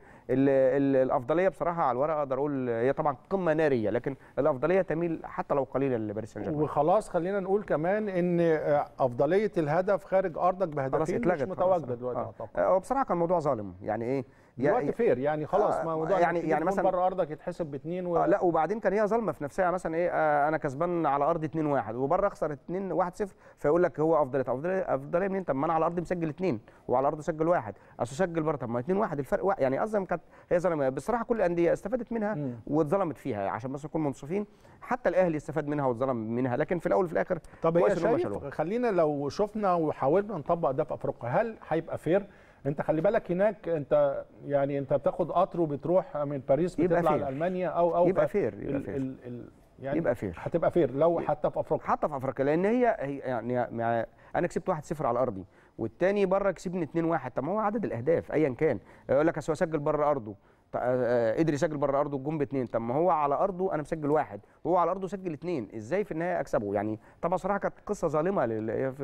الـ الافضليه بصراحه على الورق اقدر اقول هي طبعا قمه ناريه لكن الافضليه تميل حتى لو قليلا لباريس سان جيرمان وخلاص خلينا نقول كمان ان آه، افضليه الهدف خارج ارضك بهدفين مش متواجده دلوقتي آه. هو آه، بصراحه كان موضوع ظالم يعني ايه دلوقتي إيه؟ فير يعني خلاص آه. موضوع يعني يعني يعني مثلا بره ارضك يتحسب باثنين و... آه لا وبعدين كان هي ظلمه في نفسها مثلا ايه آه انا كسبان على ارض 2 1 وبره اخسر 2 1 0 فيقول لك هو افضل افضليه أفضل إيه، إيه منين طب ما انا على الارض مسجل اثنين وعلى الارض سجل واحد اصل سجل بره طب ما 2 1 الفرق واحد يعني اظلم كانت هي ظلمه بصراحه كل الانديه استفادت منها واتظلمت فيها عشان بس نكون منصفين حتى الاهلي استفاد منها واتظلم منها لكن في الاول وفي الاخر طب هي شايف خلينا لو شفنا وحاولنا نطبق ده في افريقيا هل هيبقى فير انت خلي بالك هناك انت يعني انت بتاخد قطر وبتروح من باريس بتطلع لالمانيا او او يبقى فير يبقى ال فير ال ال يعني يبقى فير هتبقى فير لو حتى في افريقيا حتى في افريقيا لان هي, هي يعني انا كسبت 1-0 على ارضي والتاني بره كسبني 2-1 طب ما هو عدد الاهداف ايا كان يقول لك اسوا هو سجل بره ارضه قدر آه، آه، يسجل بره ارضه الجون باثنين طب ما هو على ارضه انا مسجل واحد وهو على ارضه سجل اثنين ازاي في النهايه اكسبه يعني طبعا صراحه كانت قصه ظالمه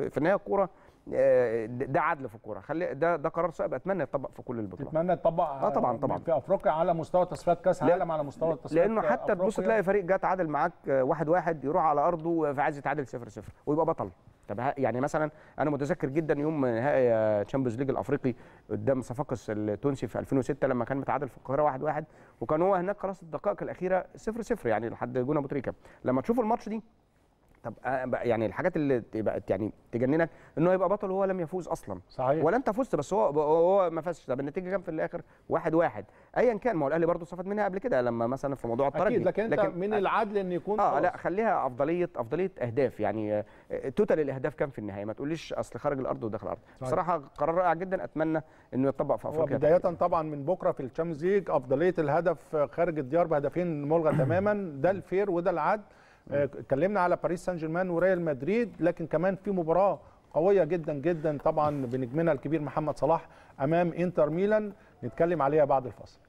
في النهايه الكوره ده عدل في الكوره خلي ده ده قرار صعب اتمنى يتطبق في كل البطولات اتمنى يتطبق اه طبعا يعني طبعا في افريقيا على مستوى تصفيات كاس عالم على مستوى تصفيات لانه حتى تبص تلاقي فريق جه اتعادل معاك واحد واحد يروح على ارضه فعايز يتعادل 0 0 ويبقى بطل طب يعني مثلا انا متذكر جدا يوم نهائي تشامبيونز آه، ليج الافريقي قدام صفاقس التونسي في 2006 لما كان متعادل في القاهره 1-1 واحد واحد وكان هو هناك خلاص الدقائق الاخيره 0-0 يعني لحد جون ابو تريكه لما تشوفوا الماتش دي طب آه، يعني الحاجات اللي بقت يعني تجننك انه يبقى بطل وهو لم يفوز اصلا صحيح ولا انت فزت بس هو هو ما فازش طب النتيجه كام في الاخر؟ واحد واحد ايا كان ما هو الاهلي برضه استفاد منها قبل كده لما مثلا في موضوع الترجي اكيد لكن انت لكن من آه، العدل ان يكون اه لا خليها افضليه افضليه اهداف يعني آه، توتال الاهداف كام في النهايه ما تقوليش اصل خارج الارض وداخل الارض صحيح. بصراحه قرار رائع جدا اتمنى انه يتطبق في افريقيا بدايه طبعا من بكره في الشامبيونز ليج افضليه الهدف خارج الديار بهدفين ملغى تماما ده الفير وده العدل آه، اتكلمنا على باريس سان جيرمان وريال مدريد لكن كمان في مباراه قويه جدا جدا طبعا بنجمنا الكبير محمد صلاح امام انتر ميلان نتكلم عليها بعد الفاصل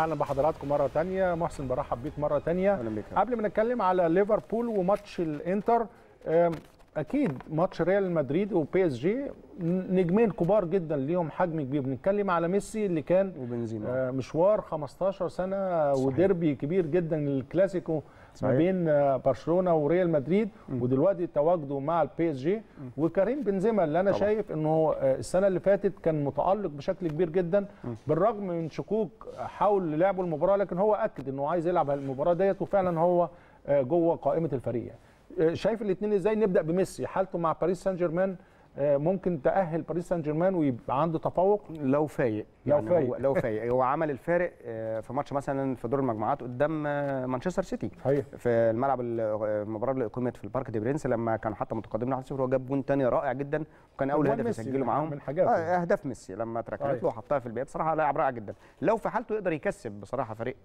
اهلا بحضراتكم مره تانية محسن برحب بيك مره تانية قبل ما نتكلم على ليفربول وماتش الانتر اكيد ماتش ريال مدريد وبي اس جي نجمين كبار جدا ليهم حجم كبير بنتكلم على ميسي اللي كان وبنزيما آه، مشوار 15 سنه صحيح. وديربي كبير جدا الكلاسيكو صحيح. ما بين آه، برشلونه وريال مدريد م. ودلوقتي تواجده مع البي اس جي وكريم بنزيما اللي انا طبعا. شايف انه آه، السنه اللي فاتت كان متالق بشكل كبير جدا م. بالرغم من شكوك حول لعبه المباراه لكن هو اكد انه عايز يلعب المباراه ديت وفعلا هو جوه قائمه الفريق يعني. شايف الاثنين ازاي نبدا بميسي حالته مع باريس سان جيرمان آه، ممكن تاهل باريس سان جيرمان ويبقى عنده تفوق لو فايق لو يعني فايق هو لو فايق هو عمل الفارق آه، في ماتش مثلا في دور المجموعات قدام آه، مانشستر سيتي حقيق. في الملعب المباراه اللي اقيمت في البارك دي برنس لما كان حتى متقدمين 1-0 هو جاب جون ثاني رائع جدا وكان اول هدف يسجله معاهم اهداف ميسي لما تركلت له وحطها في البيت صراحه لاعب رائع جدا لو في حالته يقدر يكسب بصراحه فريق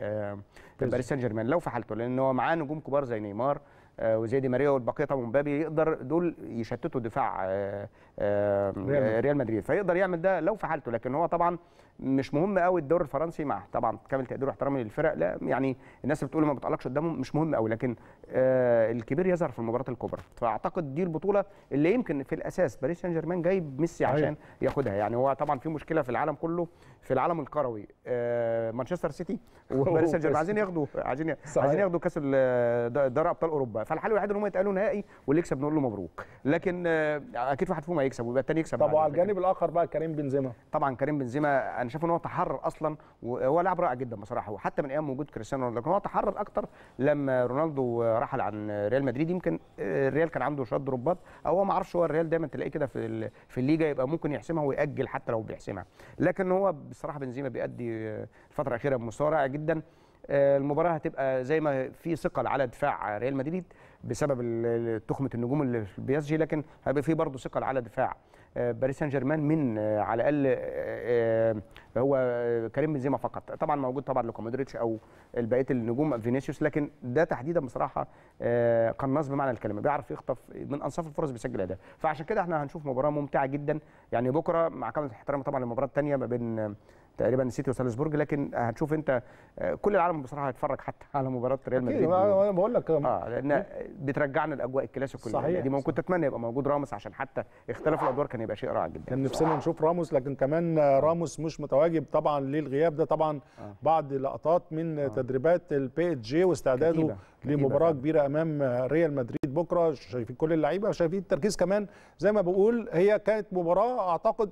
باريس سان جيرمان لو في حالته لان هو معاه نجوم كبار زي نيمار آه، وزي دي ماريا والبقيه طبعا مبابي يقدر دول يشتتوا دفاع آه، آه، ريال مدريد فيقدر يعمل ده لو في حالته لكن هو طبعا مش مهم قوي الدوري الفرنسي مع طبعا كامل تقدير واحترامي للفرق لا يعني الناس بتقول ما بتعلقش قدامهم مش مهم قوي لكن الكبير يظهر في المباراه الكبرى فاعتقد دي البطوله اللي يمكن في الاساس باريس سان جيرمان جايب ميسي عشان ياخدها يعني هو طبعا في مشكله في العالم كله في العالم الكروي آه، مانشستر سيتي وباريس سان جيرمان عايزين ياخدوا عايزين عايزين ياخدوا كاس دوري ابطال اوروبا فالحل الوحيد ان هم يتقالوا نهائي واللي يكسب نقول له مبروك لكن آه، اكيد واحد فيهم هيكسب ويبقى الثاني يكسب طب وعلى الجانب الاخر بقى كريم بنزيما طبعا كريم بنزيما انا شايف ان هو تحرر اصلا وهو لاعب رائع جدا بصراحه وحتى من ايام وجود كريستيانو رونالدو لكن هو تحرر اكتر لما رونالدو رحل عن ريال مدريد يمكن آه، الريال كان عنده شد رباط او هو ما اعرفش هو الريال دايما تلاقيه كده في في الليجا يبقى ممكن يحسمها ويأجل حتى لو بيحسمها لكن هو بصراحه بنزيما بيأدي آه، الفتره الاخيره مصارع جدا آه، المباراه هتبقى زي ما في ثقل على دفاع ريال مدريد بسبب تخمه النجوم اللي بيسجي لكن هيبقى في برضه ثقل على دفاع باريس سان جيرمان من آه، على الاقل آه، آه، هو كريم بنزيما فقط طبعا موجود طبعا لوكا مودريتش او بقيه النجوم فينيسيوس لكن ده تحديدا بصراحه قناص بمعنى الكلمه بيعرف يخطف من انصاف الفرص بيسجل اهداف فعشان كده احنا هنشوف مباراه ممتعه جدا يعني بكره مع كامل احترامي طبعا للمباراه الثانيه ما بين تقريبا السيتي وسالزبورج لكن هتشوف انت آه، كل العالم بصراحه هيتفرج حتى على مباراه ريال مدريد انا بقول لك اه لان بترجعنا لاجواء الكلاسيكو صحيح يعني دي ما كنت اتمنى يبقى موجود راموس عشان حتى اختلاف الادوار كان يبقى شيء رائع جدا كان نفسنا نشوف راموس لكن كمان راموس مش متواجد طبعا للغياب ده طبعا آه. بعض لقطات من آه. تدريبات البي اتش جي واستعداده لمباراه كبيره امام ريال مدريد بكره شايفين كل اللعيبه وشايفين التركيز كمان زي ما بقول هي كانت مباراه اعتقد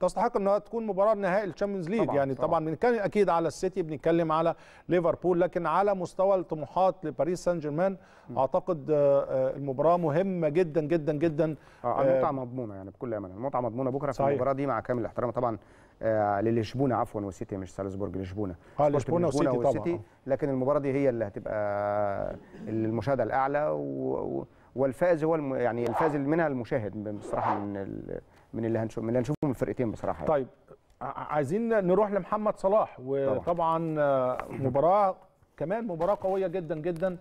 تستحق انها تكون مباراه نهائي الشامبيونز ليج يعني طبعا بنتكلم اكيد على السيتي بنتكلم على ليفربول لكن على مستوى الطموحات لباريس سان جيرمان اعتقد آه، آه، المباراه مهمه جدا جدا جدا آه،, آه المتعه مضمونه يعني بكل امانه المتعه مضمونه بكره صحيح. في المباراه دي مع كامل الاحترام طبعا آه للشبونه عفوا وسيتي مش سالزبورج لشبونه اه لشبونه وسيتي, وسيتي طبعا لكن المباراه دي هي اللي هتبقى المشاهده الاعلى و... والفائز هو الم... يعني الفائز منها المشاهد بصراحه من ال... من اللي هنشوف من اللي هنشوفه من الفرقتين بصراحه يعني. طيب عايزين نروح لمحمد صلاح وطبعا آه، مباراه كمان مباراه قويه جدا جدا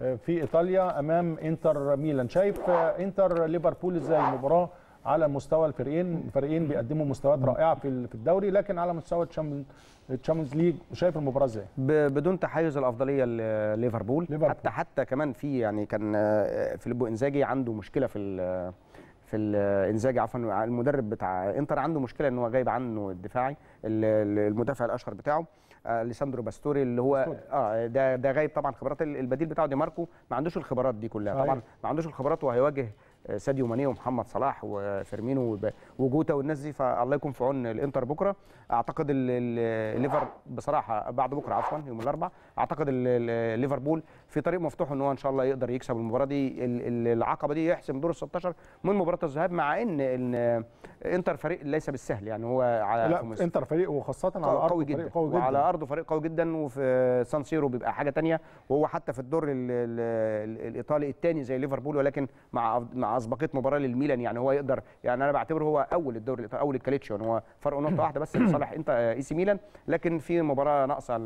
آه، في ايطاليا امام انتر ميلان شايف آه، انتر ليفربول ازاي المباراه على مستوى الفريقين الفريقين بيقدموا مستويات رائعه في في الدوري لكن على مستوى الشامبيونز ليج شايف المباراه ازاي بدون تحيز الافضليه لليفربول حتى حتى كمان في يعني كان فيليبو انزاجي عنده مشكله في في الانزاجي عفوا المدرب بتاع انتر عنده مشكله ان هو جايب عنه الدفاعي المدافع الاشهر بتاعه اليساندرو آه، باستوري اللي هو اه ده ده غايب طبعا خبرات البديل بتاعه دي ماركو ما عندوش الخبرات دي كلها طبعا ما عندوش الخبرات وهيواجه آه، ساديو ماني ومحمد صلاح وفيرمينو وجوتا والناس دي فالله يكون في عون الانتر بكره اعتقد الليفر بصراحه بعد بكره عفوا يوم الاربعاء اعتقد الليفربول في طريق مفتوح ان هو ان شاء الله يقدر يكسب المباراه دي العقبه دي يحسم دور ال 16 من مباراه الذهاب مع ان ان انتر فريق ليس بالسهل يعني هو على لا انتر فريق وخاصه على ارضه قوي جدا فريق قوي جدا وعلى ارضه فريق قوي جدا وفي سان سيرو بيبقى حاجه ثانيه وهو حتى في الدور الايطالي الثاني زي ليفربول ولكن مع مع اسبقيه مباراه للميلان يعني هو يقدر يعني انا بعتبره هو اول الدور الايطالي اول الكاليتشيو يعني هو فرق نقطه واحده بس لصالح انت اي سي ميلان لكن في مباراه ناقصه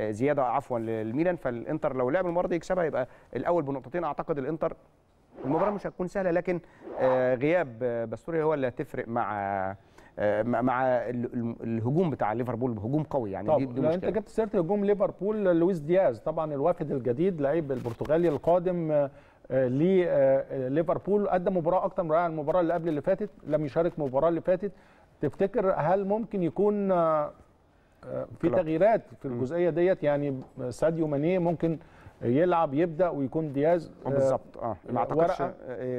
زياده عفوا للميلان فالانتر لو لعب المباراه دي يكسبها يبقى الاول بنقطتين اعتقد الانتر المباراه مش هتكون سهله لكن آه، غياب باستوريا هو اللي هتفرق مع آه، مع الهجوم بتاع ليفربول هجوم قوي يعني طب دي, دي لو انت جبت سيره هجوم ليفربول لويس دياز طبعا الوافد الجديد لعيب البرتغالي القادم آه، لليفربول قدم مباراه اكتر من رائعه المباراه اللي قبل اللي فاتت لم يشارك المباراه اللي فاتت تفتكر هل ممكن يكون آه، في تغييرات في الجزئيه ديت يعني ساديو ماني ممكن يلعب يبدا ويكون دياز آه، آه، بالظبط اه ما اعتقدش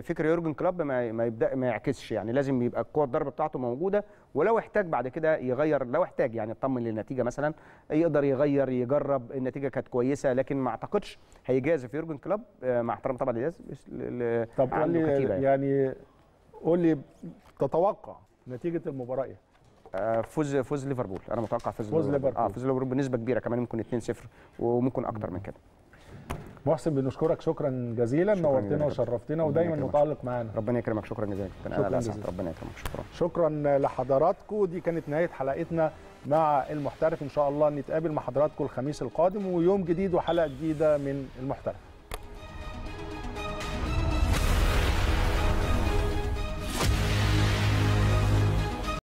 فكر يورجن كلوب ما ما يبدا ما يعكسش يعني لازم يبقى القوه الضرب بتاعته موجوده ولو احتاج بعد كده يغير لو احتاج يعني اطمن للنتيجه مثلا يقدر يغير يجرب النتيجه كانت كويسه لكن ما اعتقدش هيجازف يورجن كلوب مع احترام طبعا لدياز طب قول لي يعني. يعني قول لي تتوقع نتيجه المباراه ايه؟ آه، فوز فوز ليفربول انا متوقع فوز فوز ليفربول اه فوز ليفربول بنسبه كبيره كمان ممكن 2-0 وممكن اكتر من كده محسن بنشكرك شكرا جزيلا نورتنا وشرفتنا ودايما متعلق معانا ربنا يكرمك شكرا جزيلا شكرا جزيلا ربنا يكرمك شكرا شكرا لحضراتكم دي كانت نهايه حلقتنا مع المحترف ان شاء الله نتقابل مع حضراتكم الخميس القادم ويوم جديد وحلقه جديده من المحترف